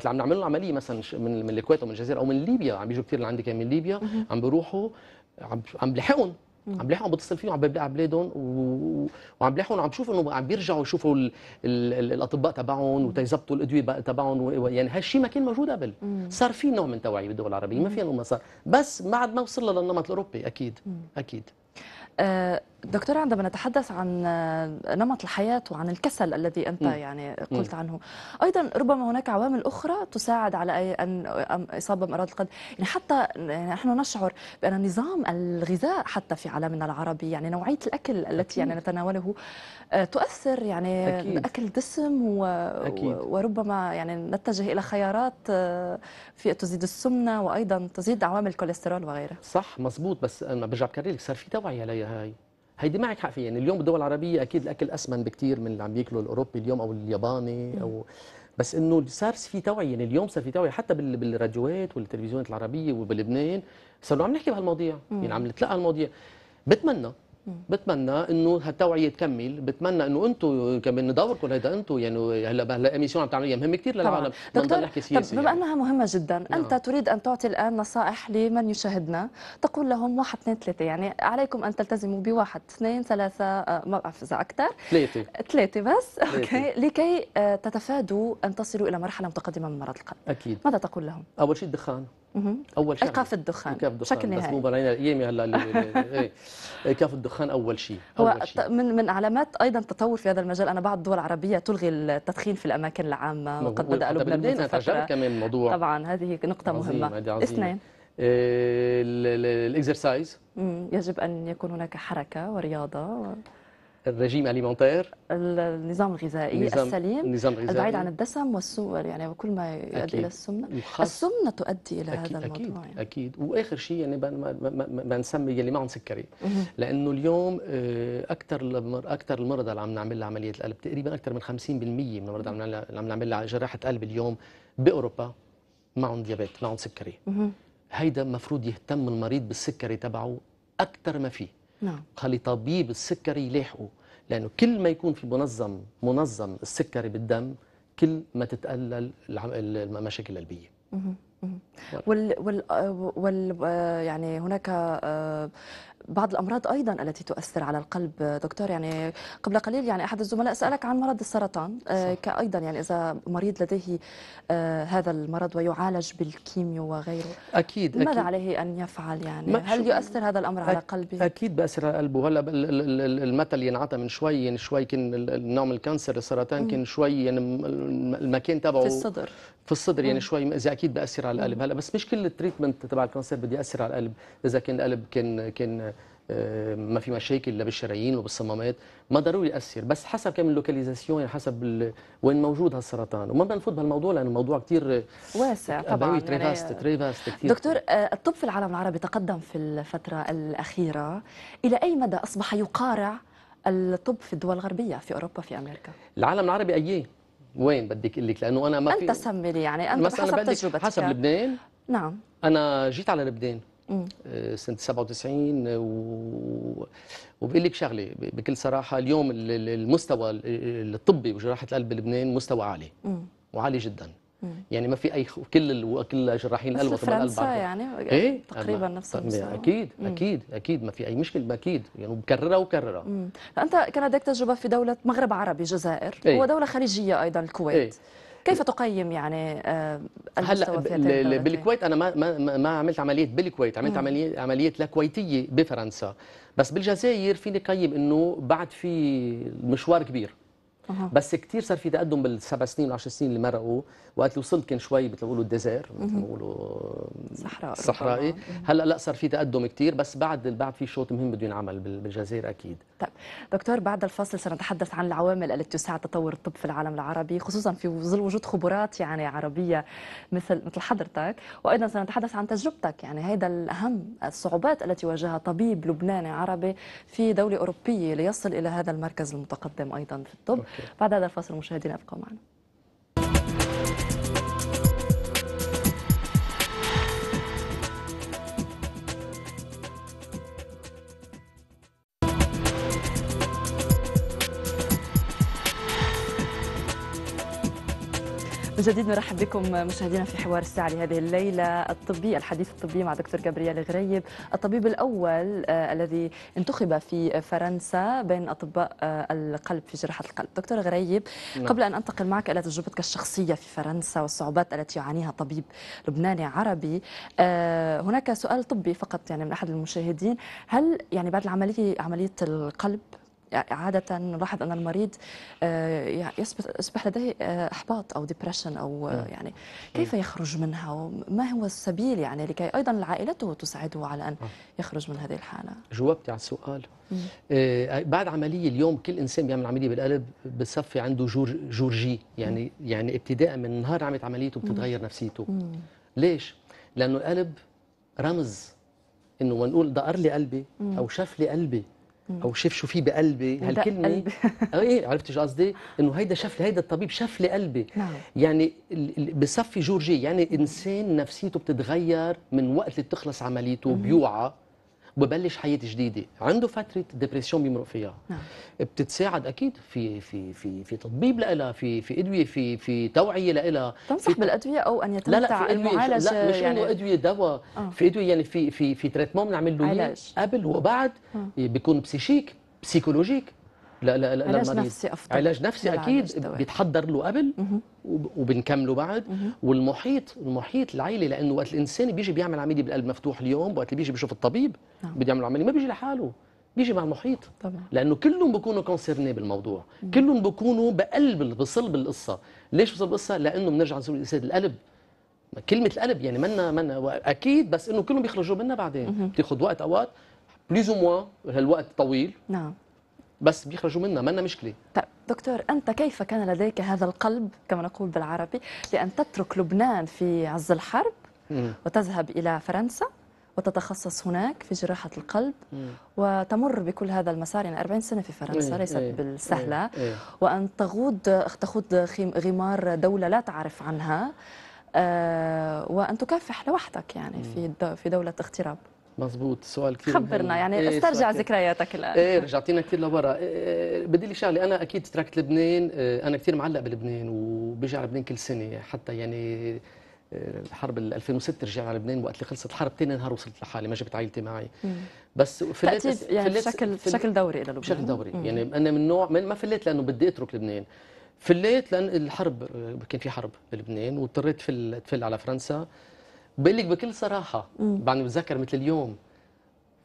اللي عم نعمل لهم عمليه مثلا من من الكويت او من الجزائر او من ليبيا عم بيجوا كثير لعندي كان من ليبيا عم بيروحوا عم عم بلحقهم عم بلاحقهم بتصل فيهم عم بلاقي بلادهم وعم بلاحقهم عم بشوف انه عم بيرجعوا يشوفوا الاطباء تبعهم وتيزبطوا الادويه تبعهم يعني هالشيء ما كان موجود قبل صار في نوع من توعيه بالدول العربيه ما فينا نقول ما صار بس بعد ما وصلنا للنمط الاوروبي اكيد اكيد آه، دكتورة عندما نتحدث عن نمط الحياة وعن الكسل الذي أنت م. يعني قلت م. عنه أيضا ربما هناك عوامل أخرى تساعد على أن إصابة بأمراض القلب يعني حتى يعني نحن نشعر بأن نظام الغذاء حتى في عالمنا العربي يعني نوعية الأكل التي يعني أكيد. يعني نتناوله آه، تؤثر يعني أكيد. أكل دسم و... أكيد. وربما يعني نتجه إلى خيارات آه، في تزيد السمنة وأيضا تزيد عوامل الكوليسترول وغيرها صح مزبوط بس أنا برجع بكرر لك صار في توعية لها هاي هيدي معك حق فيها يعني اليوم بالدول العربيه اكيد الاكل اسمن بكثير من اللي عم ياكله الاوروبي اليوم او الياباني او بس انه صار في توعيه يعني اليوم صار في توعيه حتى بالراديوات والتلفزيونات العربيه وبلبنان صاروا عم نحكي بهالمواضيع يعني عم نتلقى هالمواضيع بتمنى بتمنى انه هالتوعيه تكمل بتمنى انه انتم كمان دوركم هيدا انتم يعني هلا هلا اميسيون عم تعملوها مهمه كثير للعالم ما نحكي سياسي طب بما انها مهمه جدا نعم. انت تريد ان تعطي الان نصائح لمن يشاهدنا تقول لهم واحد اثنين ثلاثه يعني عليكم ان تلتزموا بواحد اثنين ثلاثه آه، ما بعرف اذا اكثر ثلاثه ثلاثه بس اوكي لكي آه، تتفادوا ان تصلوا الى مرحله متقدمه من مرض القلب اكيد ماذا تقول لهم؟ اول شيء الدخان اول شيء ايقاف الدخان بشكل نهائي بس مو بلاينا الايام هلا إيه. ايقاف الدخان اول شيء هو شي. من من علامات ايضا تطور في هذا المجال انا بعض الدول العربيه تلغي التدخين في الاماكن العامه وقد بدا لبنان منذ فتره كمان الموضوع طبعا هذه نقطه عظيم. مهمه عظيم. اثنين إيه، الاكسرسايز يجب ان يكون هناك حركه ورياضه و... الرجيم اليمونتير النظام الغذائي النظام السليم نظام غذائي البعيد عن الدسم والسكر يعني وكل ما يؤدي الى السمنه السمنه تؤدي الى أكيد. هذا الموضوع اكيد يعني. اكيد واخر شيء يعني ما, نسمي يلي معهم سكري لانه اليوم آه، اكثر اكثر المرضى اللي عم نعمل لها عمليه القلب تقريبا اكثر من 50% من المرضى اللي عم نعمل لها جراحه قلب اليوم باوروبا معهم ديابيت معهم سكري هيدا المفروض يهتم المريض بالسكري تبعه اكثر ما فيه نعم قال طبيب السكري يلاحقه لانه كل ما يكون في منظم منظم السكري بالدم كل ما تتقلل المشاكل القلبيه وال وال وال يعني هناك آه، بعض الامراض ايضا التي تؤثر على القلب دكتور يعني قبل قليل يعني احد الزملاء سالك عن مرض السرطان آه كايضا يعني اذا مريض لديه آه، هذا المرض ويعالج بالكيميو وغيره اكيد ماذا أكيد. عليه ان يفعل يعني هل يؤثر هذا الامر على قلبه اكيد بأثر على قلبه هلا المثل ينعطى من شوي يعني شوي كان نوع الكانسر السرطان كان شوي يعني المكان تبعه في الصدر في الصدر يعني شوي اذا اكيد بأثر على القلب هلا بس مش كل التريتمنت تبع الكانسر بدي ياثر على القلب اذا كان القلب كان كان آه، ما في مشاكل لا بالشرايين ولا بالصمامات ما ضروري ياثر بس حسب كم اللوكاليزاسيون يعني حسب ال... وين موجود هالسرطان وما بدنا نفوت بهالموضوع لانه الموضوع كثير آه، واسع طبعا يعني تري فاست تري فاست كثير دكتور آه، الطب في العالم العربي تقدم في الفتره الاخيره الى اي مدى اصبح يقارع الطب في الدول الغربيه في اوروبا في امريكا العالم العربي اي وين بدك اقول لك لانه انا ما في انت سمي لي يعني انت حسب تجربتك حسب لبنان نعم انا جيت على لبنان آه، سنه 97 آه، و... وبقول لك شغله بكل صراحه اليوم المستوى الطبي وجراحه القلب بلبنان مستوى عالي مم. وعالي جدا مم. يعني ما في اي خ... كل كل جراحين القلب وطباء القلب يعني ايه؟ تقريبا نفس المستوى اكيد مم. اكيد اكيد ما في اي مشكله اكيد يعني بكررها وكررها فانت كان لديك تجربه في دوله مغرب عربي جزائر ايه؟ ودوله خليجيه ايضا الكويت ايه؟ كيف تقيم يعني آه، هلا بالكويت انا ما ما عملت عمليه بالكويت عملت عمليه عمليه لكويتيه بفرنسا بس بالجزائر فيني قيم انه بعد في مشوار كبير أه. بس كثير صار في تقدم بالسبع سنين والعشر سنين اللي مرقوا وقت اللي وصلت كان شوي مثل ما بيقولوا الديزير مثل ما بيقولوا صحراء صحرائي هلا لا صار في تقدم كثير بس بعد بعد في شوط مهم بده ينعمل بالجزائر اكيد طيب دكتور بعد الفصل سنتحدث عن العوامل التي تساعد تطور الطب في العالم العربي خصوصا في ظل وجود خبرات يعني عربيه مثل مثل حضرتك وايضا سنتحدث عن تجربتك يعني هذا الاهم الصعوبات التي واجهها طبيب لبناني عربي في دوله اوروبيه ليصل الى هذا المركز المتقدم ايضا في الطب بعد هذا الفاصل مشاهدينا ابقوا معنا من جديد نرحب بكم مشاهدينا في حوار الساعة لهذه الليلة الطبي الحديث الطبي مع دكتور جابرييل غريب الطبيب الأول آه، الذي انتخب في فرنسا بين أطباء آه، القلب في جراحة القلب دكتور غريب لا. نعم. قبل أن أنتقل معك إلى تجربتك الشخصية في فرنسا والصعوبات التي يعانيها طبيب لبناني عربي آه، هناك سؤال طبي فقط يعني من أحد المشاهدين هل يعني بعد العملية عملية القلب عادة نلاحظ أن المريض آه، يصبح لديه آه، إحباط أو ديبرشن أو آه، نعم. يعني نعم. كيف يخرج منها وما هو السبيل يعني لكي أيضا عائلته تساعده على أن يخرج من هذه الحالة جاوبتي على السؤال بعد عملية اليوم كل إنسان بيعمل عملية بالقلب بصفي عنده جور جورجي يعني يعني ابتداء من نهار عملت عمليته بتتغير نفسيته ليش؟ لأنه القلب رمز انه ونقول دقر لي قلبي او شاف لي قلبي او شاف شو في بقلبي هالكلمه قلبي. إيه، عرفت شو قصدي انه هيدا شاف هيدا الطبيب شاف لي قلبي نعم. يعني بصفي جورجي يعني انسان نفسيته بتتغير من وقت اللي بتخلص عمليته بيوعى وببلش حياه جديده عنده فتره ديبرسيون بيمرق فيها نعم. بتتساعد اكيد في في في في تطبيب لها في في ادويه في في توعيه لها تنصح في بالادويه او ان يتمتع لا لا في المعالجه لا مش يعني انه ادويه دواء آه. في ادويه يعني في في في تريتمون بنعمل له قبل وبعد آه. بيكون بسيشيك بسيكولوجيك لا لا لا علاج نفسي افضل علاج نفسي اكيد بيتحضر له قبل وبنكمله بعد والمحيط المحيط العائله لانه وقت الانسان بيجي بيعمل عمليه بالقلب مفتوح اليوم وقت اللي بيجي بيشوف الطبيب نعم. بده يعمل عمليه ما بيجي لحاله بيجي مع المحيط طبعا لانه كلهم بيكونوا كونسيرني بالموضوع مم. كلهم بيكونوا بقلب بصلب القصه ليش بصلب القصه لانه بنرجع نسوي القلب كلمه القلب يعني منا منا اكيد بس انه كلهم بيخرجوا منا بعدين بتاخذ وقت اوقات بليز موا هالوقت طويل نعم بس بيخرجوا ما منا مشكله طيب دكتور انت كيف كان لديك هذا القلب كما نقول بالعربي لان تترك لبنان في عز الحرب مم. وتذهب الى فرنسا وتتخصص هناك في جراحة القلب مم. وتمر بكل هذا المسار يعني 40 سنة في فرنسا إيه ليست إيه بالسهلة إيه, إيه. وأن تغود تخوض غمار دولة لا تعرف عنها آه وأن تكافح لوحدك يعني في في دولة اغتراب مزبوط سؤال كثير خبرنا مهم. يعني إيه استرجع ذكرياتك الان ايه رجعتينا كثير لورا إيه بدي لي شغله انا اكيد تركت لبنان إيه، انا كثير معلق بلبنان وبيجي على لبنان كل سنه حتى يعني الحرب إيه، 2006 رجع على لبنان وقت اللي خلصت الحرب ثاني نهار وصلت لحالي ما جبت عائلتي معي بس فليت يعني بشكل بشكل دوري الى لبنان بشكل دوري مم. يعني انا من نوع ما فليت لانه بدي اترك لبنان فليت لان الحرب إيه، كان في حرب بلبنان واضطريت فل على فرنسا بقول لك بكل صراحه بعدني بتذكر مثل اليوم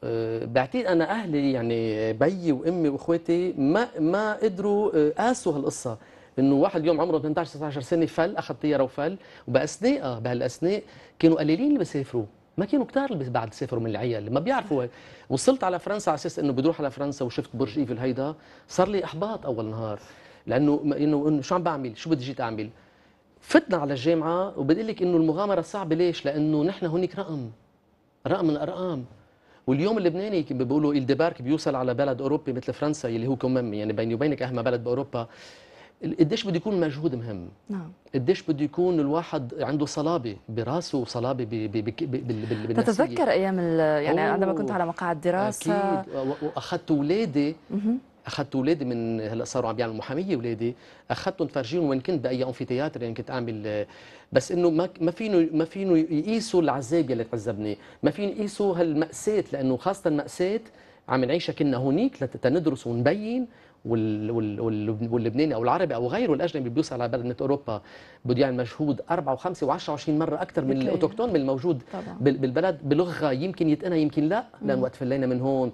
أه، بعتقد انا اهلي يعني بيي وامي واخواتي ما ما قدروا أه، قاسوا هالقصه انه واحد اليوم عمره 18 19 سنه فل اخذ طياره وفل وباثناء آه، بهالاثناء كانوا قليلين اللي بيسافروا ما كانوا كتار اللي بعد سافروا من العيال ما بيعرفوا وصلت على فرنسا على اساس انه بروح على فرنسا وشفت برج ايفل هيدا صار لي احباط اول نهار لانه انه شو عم بعمل شو بدي جيت اعمل فتنا على الجامعه وبدي لك انه المغامره صعبه ليش؟ لانه نحن هونيك رقم رقم من الارقام واليوم اللبناني بيقولوا الدبارك بيوصل على بلد اوروبي مثل فرنسا اللي هو كمان يعني بيني وبينك اهم بلد باوروبا قديش بده يكون مجهود مهم نعم قديش بده يكون الواحد عنده صلابه براسه وصلابه بالنفسيه تتذكر ايام يعني عندما كنت على مقاعد دراسه اكيد واخذت اولادي اخذت اولادي من هلا صاروا عم يعملوا محاميه اولادي اخذتهم فرجيهم وين كنت باي انفيتياتر يعني كنت اعمل بس انه ما ما فينه ما فينه يقيسوا العذاب يلي تعذبني ما فين يقيسوا هالماساه لانه خاصه الماساه عم نعيشها كنا هونيك لتندرس ونبين وال واللبناني او العربي او غيره الاجنبي بيوصل على بلد مثل اوروبا بده يعمل مجهود اربعه وخمسه و10 و20 مره اكثر من الاوتوكتون من الموجود طبعا. بالبلد بلغه يمكن يتقنها يمكن لا لان وقت فلينا من هون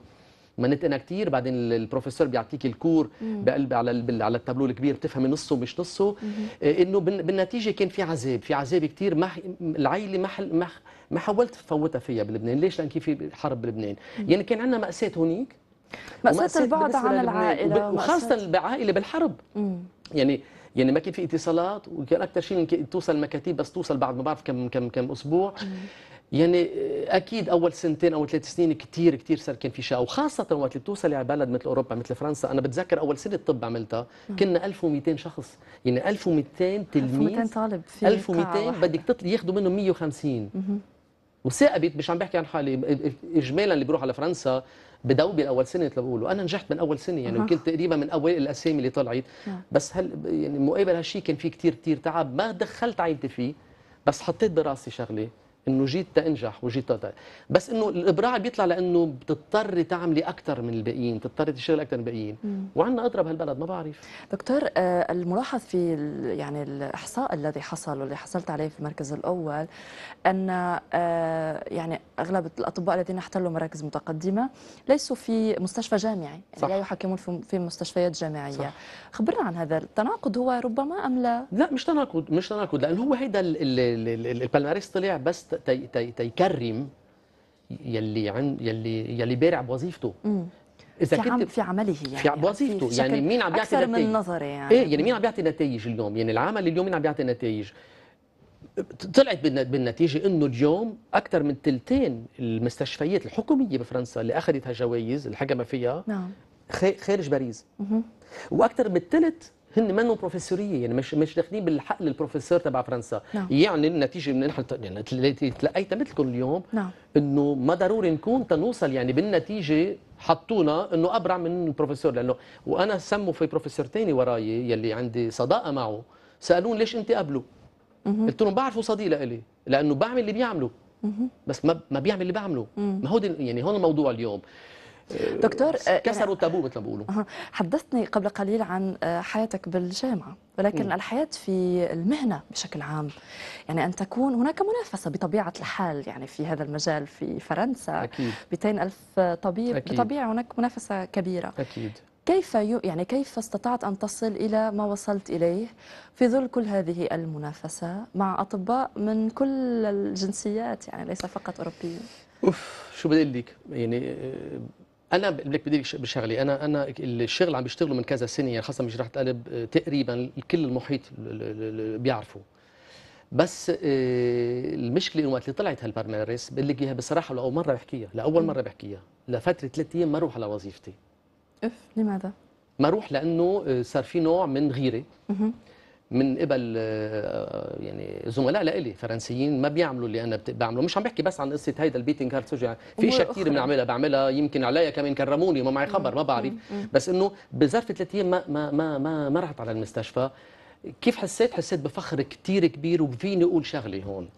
ما نتقنا كتير بعدين البروفيسور بيعطيك الكور بقلب على على التابلو الكبير بتفهمي نصه مش نصه آه، انه بالنتيجه كان في عذاب في عذاب كتير ما العائله ما ما ما حاولت فوتها فيها بلبنان ليش لان كان في حرب بلبنان يعني كان عندنا مأساة هونيك مأساة البعد عن العائله وخاصه العائله بالحرب يعني يعني ما كان في اتصالات وكان اكثر شيء توصل مكاتيب بس توصل بعد ما بعرف كم كم كم اسبوع يعني اكيد اول سنتين او ثلاث سنين كثير كثير صار كان في شقه وخاصه وقت اللي بتوصل على بلد مثل اوروبا مثل فرنسا انا بتذكر اول سنه طب عملتها كنا 1200 شخص يعني 1200 تلميذ 1200 طالب في 1200 بدك تطلي ياخذوا منهم 150 وثاقبت مش عم بحكي عن حالي اجمالا اللي بروح على فرنسا بدوبي الاول سنه اللي بقوله انا نجحت من اول سنه يعني وكنت تقريبا من اول الاسامي اللي طلعت نعم. بس هل يعني مقابل هالشيء كان في كثير كثير تعب ما دخلت عائلتي فيه بس حطيت براسي شغله انه جيت تنجح وجيت تا. بس انه الابراع بيطلع لانه بتضطري تعملي اكثر من الباقيين بتضطري تشتغلي اكثر من الباقيين وعندنا اضرب هالبلد ما بعرف دكتور آه، الملاحظ في يعني الاحصاء الذي حصل واللي حصلت عليه في المركز الاول ان آه، يعني اغلب الاطباء الذين احتلوا مراكز متقدمه ليسوا في مستشفى جامعي يعني صح. لا يحكمون في مستشفيات جامعيه صح. خبرنا عن هذا التناقض هو ربما ام لا لا مش تناقض مش تناقض لانه هو هيدا البالماريس طلع بس تيكرم يلي عن يلي يلي بارع بوظيفته اذا في, عم في عمله يعني في بوظيفته يعني مين عم بيعطي نتائج من نظري يعني ايه يعني مين عم بيعطي نتائج اليوم يعني العمل اليوم مين عم بيعطي نتائج طلعت بالنتيجه انه اليوم اكثر من ثلثين المستشفيات الحكوميه بفرنسا اللي اخذت هالجوائز الحكمه فيها نعم خارج باريس واكثر من الثلث هن منهم بروفيسوريه يعني مش مش داخلين بالحقل البروفيسور تبع فرنسا نعم. يعني النتيجه من نحن يعني تلقيتها مثلكم اليوم نعم. انه ما ضروري نكون تنوصل يعني بالنتيجه حطونا انه ابرع من البروفيسور لانه وانا سموا في بروفيسور ثاني وراي يلي عندي صداقه معه سالون ليش انت قبله قلت لهم بعرفه صديق لإلي لانه بعمل اللي بيعمله بس ما ما بيعمل اللي بعمله ما هو يعني هون الموضوع اليوم دكتور آه، كسروا التابو مثل ما بيقولوا حدثتني قبل قليل عن آه، حياتك بالجامعه ولكن م. الحياة في المهنة بشكل عام يعني أن تكون هناك منافسة بطبيعة الحال يعني في هذا المجال في فرنسا أكيد 200000 ألف طبيب أكيد. بطبيعة هناك منافسة كبيرة أكيد كيف يعني كيف استطعت أن تصل إلى ما وصلت إليه في ظل كل هذه المنافسة مع أطباء من كل الجنسيات يعني ليس فقط أوروبيين أوف شو بدي لك يعني آه، انا بدي بشغلي انا انا الشغل عم بيشتغله من كذا سنه يعني خاصه بجراحه قلب آه، تقريبا كل المحيط بيعرفه بس آه، المشكله انه وقت اللي طلعت هالبرمارس بقول لك اياها بصراحه لاول مره بحكيها لاول مره بحكيها لفتره ثلاث ايام ما اروح على وظيفتي اف لماذا؟ ما اروح لانه آه، صار في نوع من غيره من قبل آه، يعني زملاء لإلي فرنسيين ما بيعملوا اللي انا بعمله مش عم بحكي بس عن قصه هيدا البيتنج هارت سيرجري في اشياء كثير بنعملها بعملها يمكن عليا كمان كرموني ما معي خبر ما بعرف بس انه بظرف ثلاث ايام ما ما ما ما, ما رحت على المستشفى كيف حسيت حسيت بفخر كثير كبير وفيني اقول شغله هون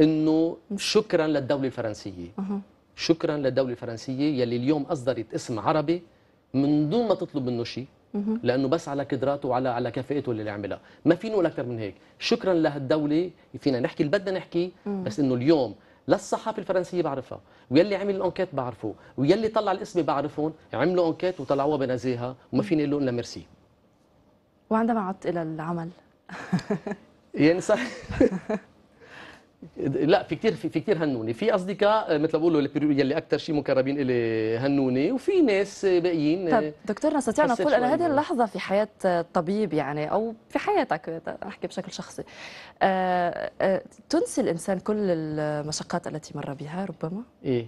انه شكرا للدوله الفرنسيه شكرا للدوله الفرنسيه يلي اليوم اصدرت اسم عربي من دون ما تطلب منه شيء لانه بس على قدراته وعلى على كفاءته اللي عملها ما في نقول اكثر من هيك شكرا لهالدوله فينا نحكي اللي بدنا نحكي بس انه اليوم للصحافه الفرنسيه بعرفها ويلي عمل الانكيت بعرفه ويلي طلع الاسم بعرفهم عملوا انكيت وطلعوها بنزاهه وما فيني اقول لهم ميرسي وعندما عدت الى العمل يعني صح لا في كثير في كثير هنوني في اصدقاء آه، مثل بقولوا له يلي اكثر شيء مقربين الي هنوني وفي ناس باقيين آه، طب دكتور نستطيع نقول انا هذه اللحظه في حياه الطبيب يعني او في حياتك احكي بشكل شخصي أه أه تنسي الانسان كل المشقات التي مر بها ربما ايه,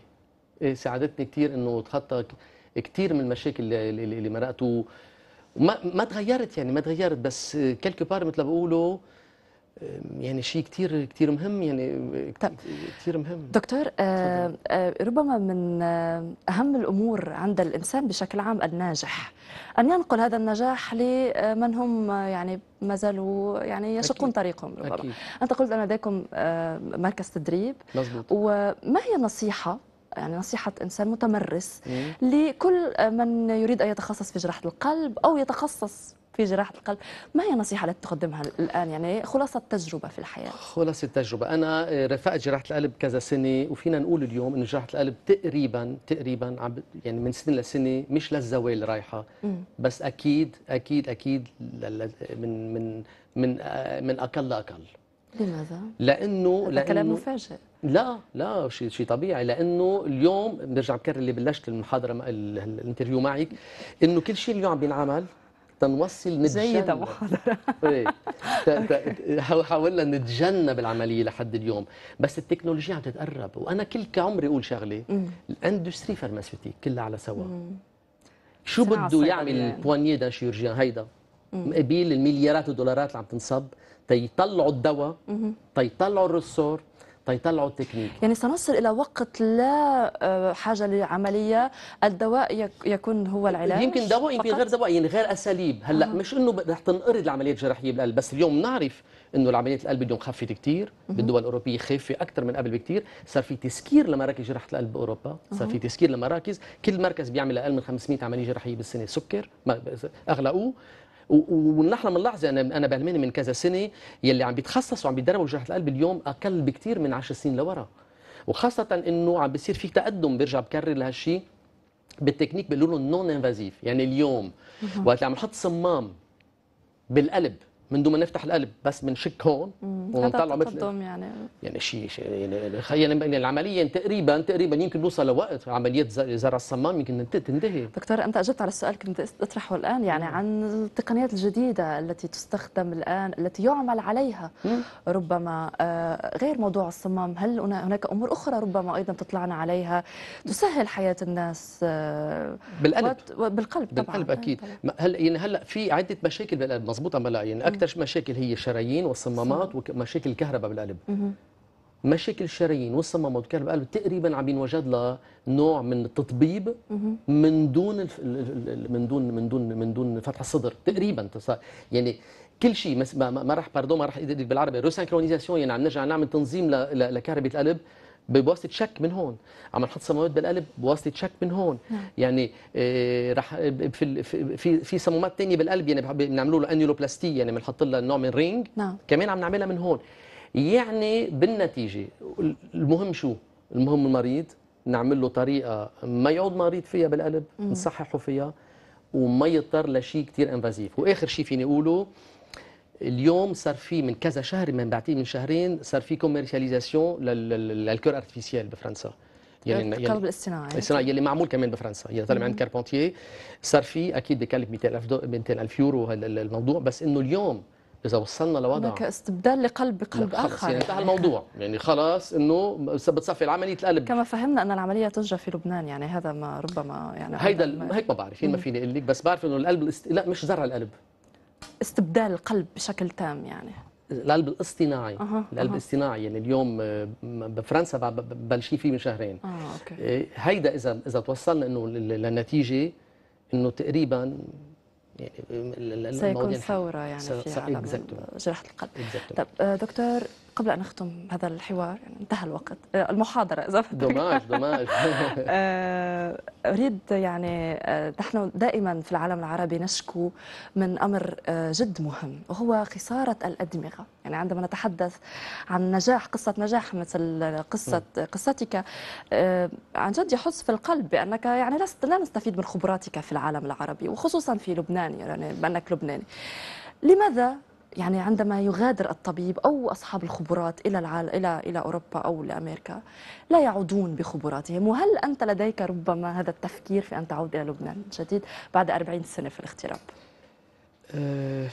إيه ساعدتني كثير انه اتخطى كثير من المشاكل اللي مرقته ما ما تغيرت يعني ما تغيرت بس كلكو بار مثل ما أه يعني شيء كثير كثير مهم يعني كثير مهم دكتور آه, آه، ربما من آه، اهم الامور عند الانسان بشكل عام الناجح ان ينقل هذا النجاح لمن هم آه، يعني ما زالوا يعني يشقون طريقهم ربما أكيد. انت قلت ان لديكم مركز تدريب مزبوط. وما هي نصيحه يعني نصيحة إنسان متمرس مم. لكل من يريد أن يتخصص في جراحة القلب أو يتخصص في جراحه القلب ما هي النصيحة التي تقدمها الان يعني خلاصه التجربه في الحياه خلاصه التجربه انا آه، رفقت جراحه القلب كذا سنه وفينا نقول اليوم انه جراحه القلب تقريبا تقريبا عم يعني من سنه لسنه مش للزوال رايحه بس اكيد اكيد اكيد من من من آه، من اقل لاقل لماذا؟ لانه هذا لأنه كلام مفاجئ لا لا شيء شيء طبيعي لانه اليوم برجع بكرر اللي بلشت المحاضره الانترفيو معك انه كل شيء اليوم عم بينعمل تنوصل نتجنب زي إيه. حاولنا نتجنب العملية لحد اليوم بس التكنولوجيا عم تتقرب وأنا كل كعمري أقول شغلة الاندستري فارماسيوتيك كلها على سوا شو بده يعمل يعني. بوانيه دان شيرجيان هيدا مقابل المليارات الدولارات اللي عم تنصب تيطلعوا الدواء تيطلعوا الرسور تيطلعوا التكنيك يعني سنصل الى وقت لا آه، حاجه لعمليه الدواء يكون هو العلاج يمكن دواء يمكن غير دواء يعني غير اساليب هلا مش انه رح تنقرض العمليات الجراحيه بالقلب بس اليوم نعرف انه العمليات القلب اليوم خفت كثير بالدول الاوروبيه خفت اكثر من قبل بكثير صار في تسكير لمراكز جراحه القلب باوروبا صار في تسكير لمراكز كل مركز بيعمل اقل من 500 عمليه جراحيه بالسنه سكر اغلقوه ونحن بنلاحظ انا انا بالمانيا من كذا سنه يلي عم بيتخصص وعم بيتدربوا جراحه القلب اليوم اقل بكثير من 10 سنين لورا وخاصه انه عم بيصير في تقدم برجع بكرر لهالشيء بالتكنيك بيقولوا نون انفازيف يعني اليوم وقت اللي عم نحط صمام بالقلب من دون ما نفتح القلب بس بنشك هون ونطلع مثل يعني يعني شيء شي يعني خلينا يعني العمليه تقريبا تقريبا يمكن نوصل لوقت عمليه زرع الصمام يمكن تنتهي دكتور انت اجبت على السؤال كنت اطرحه الان يعني عن التقنيات الجديده التي تستخدم الان التي يعمل عليها ربما آه، غير موضوع الصمام هل هناك امور اخرى ربما ايضا تطلعنا عليها تسهل حياه الناس آه، بالقلب بالقلب طبعا بالقلب اكيد هلا يعني هلا في عده مشاكل بالقلب مضبوط ام لا يعني اكثر مشاكل هي الشرايين والصمامات ومشاكل الكهرباء بالقلب مشاكل الشرايين والصمامات والكهرباء بالقلب تقريبا عم ينوجد نوع من التطبيب من دون الف... من دون من دون من دون فتح الصدر تقريبا يعني كل شيء ما راح باردون ما راح بالعربي روسانكرونيزاسيون يعني عم نرجع نعمل تنظيم لكهرباء القلب بواسطه شك من هون عم نحط صمامات بالقلب بواسطه شك من هون نعم. يعني آه، رح آه، في في في صمامات ثانيه بالقلب يعني بنعملوا له انيولوبلاستي يعني بنحط لها نوع من رينج نعم. كمان عم نعملها من هون يعني بالنتيجه المهم شو المهم المريض نعمل له طريقه ما يعود مريض فيها بالقلب نصححه فيها وما يضطر لشيء كثير انفازيف واخر شيء فيني اقوله اليوم صار في من كذا شهر من بعتيه من شهرين صار في كوميرشاليزاسيون للكور ارتيفيسيال بفرنسا يعني القلب يعني الاصطناعي الاصطناعي يلي معمول كمان بفرنسا يعني طلع من عند كاربونتييه صار في اكيد بكلف 200000 200000 يورو الموضوع بس انه اليوم اذا وصلنا لوضع كاستبدال لقلب بقلب اخر يعني انتهى الموضوع يعني خلاص انه بتصفي عمليه القلب كما فهمنا ان العمليه تجرى في لبنان يعني هذا ما ربما يعني هيدا هيك ما بعرف ما فيني اقول لك بس بعرف انه القلب الاست... لا مش زرع القلب استبدال القلب بشكل تام يعني القلب الاصطناعي أه. القلب الاصطناعي يعني اليوم آه، بفرنسا بلشي فيه من شهرين آه، أوكي. آه، هيدا اذا اذا توصلنا انه للنتيجه انه تقريبا يعني سيكون ثوره يعني في عالم جراحه القلب exactly. طب آه، دكتور قبل أن نختم هذا الحوار يعني انتهى الوقت آه، المحاضرة إذا دماج دماج آه، أريد يعني آه، نحن دائما في العالم العربي نشكو من أمر جد مهم وهو خسارة الأدمغة يعني عندما نتحدث عن نجاح قصة نجاح مثل قصة قصتك عن جد يحس في القلب بأنك يعني لست لا نستفيد من خبراتك في العالم العربي وخصوصا في لبنان يعني بأنك لبناني لماذا يعني عندما يغادر الطبيب او اصحاب الخبرات الى العالم الى الى اوروبا او لامريكا لا يعودون بخبراتهم وهل انت لديك ربما هذا التفكير في ان تعود الى لبنان جديد بعد 40 سنه في الاغتراب؟ أه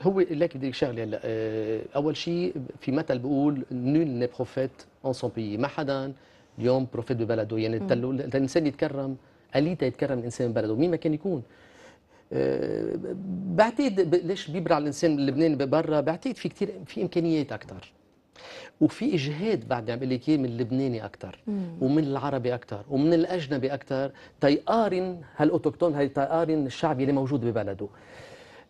هو لك بدي شغله هلا أه اول شيء في مثل بقول نول ني بروفيت ان سون بيي ما حدا اليوم بروفيت ببلده يعني الانسان يتكرم اليتا يتكرم الانسان ببلده مين ما كان يكون آه، بعتقد ليش بيبرع الانسان اللبناني برا بعتقد في كثير في امكانيات اكثر وفي اجهاد بعد عم لك من اللبناني اكثر ومن العربي اكثر ومن الاجنبي اكثر تيقارن هالاوتوكتون هي تيقارن الشعب اللي موجود ببلده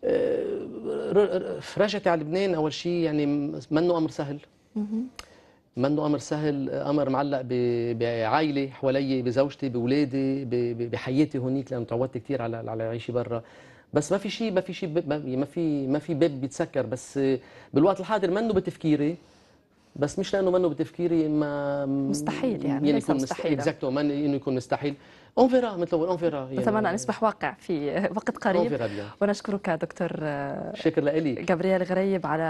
آه، رجعت على لبنان اول شيء يعني منه امر سهل منه امر سهل امر معلق بعائله حوالي بزوجتي باولادي بحياتي هونيك لانه تعودت كثير على على عيشي برا بس ما في شيء ما في شيء يعني ما في ما في باب بيتسكر بس بالوقت الحاضر منه بتفكيري بس مش لانه منه بتفكيري ما مستحيل يعني, يعني يكون مستحيل اكزاكتو انه يكون مستحيل اون فيرا مثل اون فيرا ان يصبح واقع في وقت قريب ونشكرك دكتور شكرا لك جابرييل آه، غريب على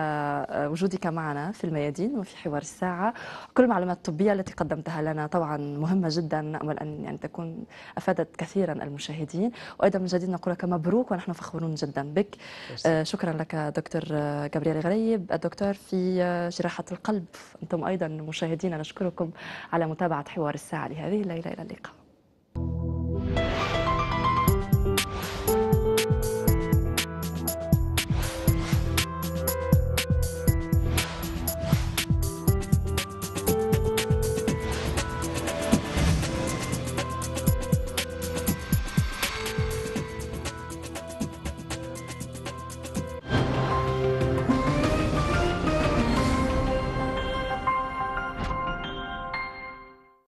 آه، وجودك معنا في الميادين وفي حوار الساعه كل المعلومات الطبيه التي قدمتها لنا طبعا مهمه جدا نامل ان يعني تكون افادت كثيرا المشاهدين وايضا من جديد نقول لك مبروك ونحن فخورون جدا بك آه، شكرا لك دكتور جابرييل غريب الدكتور في جراحه القلب انتم ايضا مشاهدينا نشكركم على متابعه حوار الساعه لهذه الليله الى اللقاء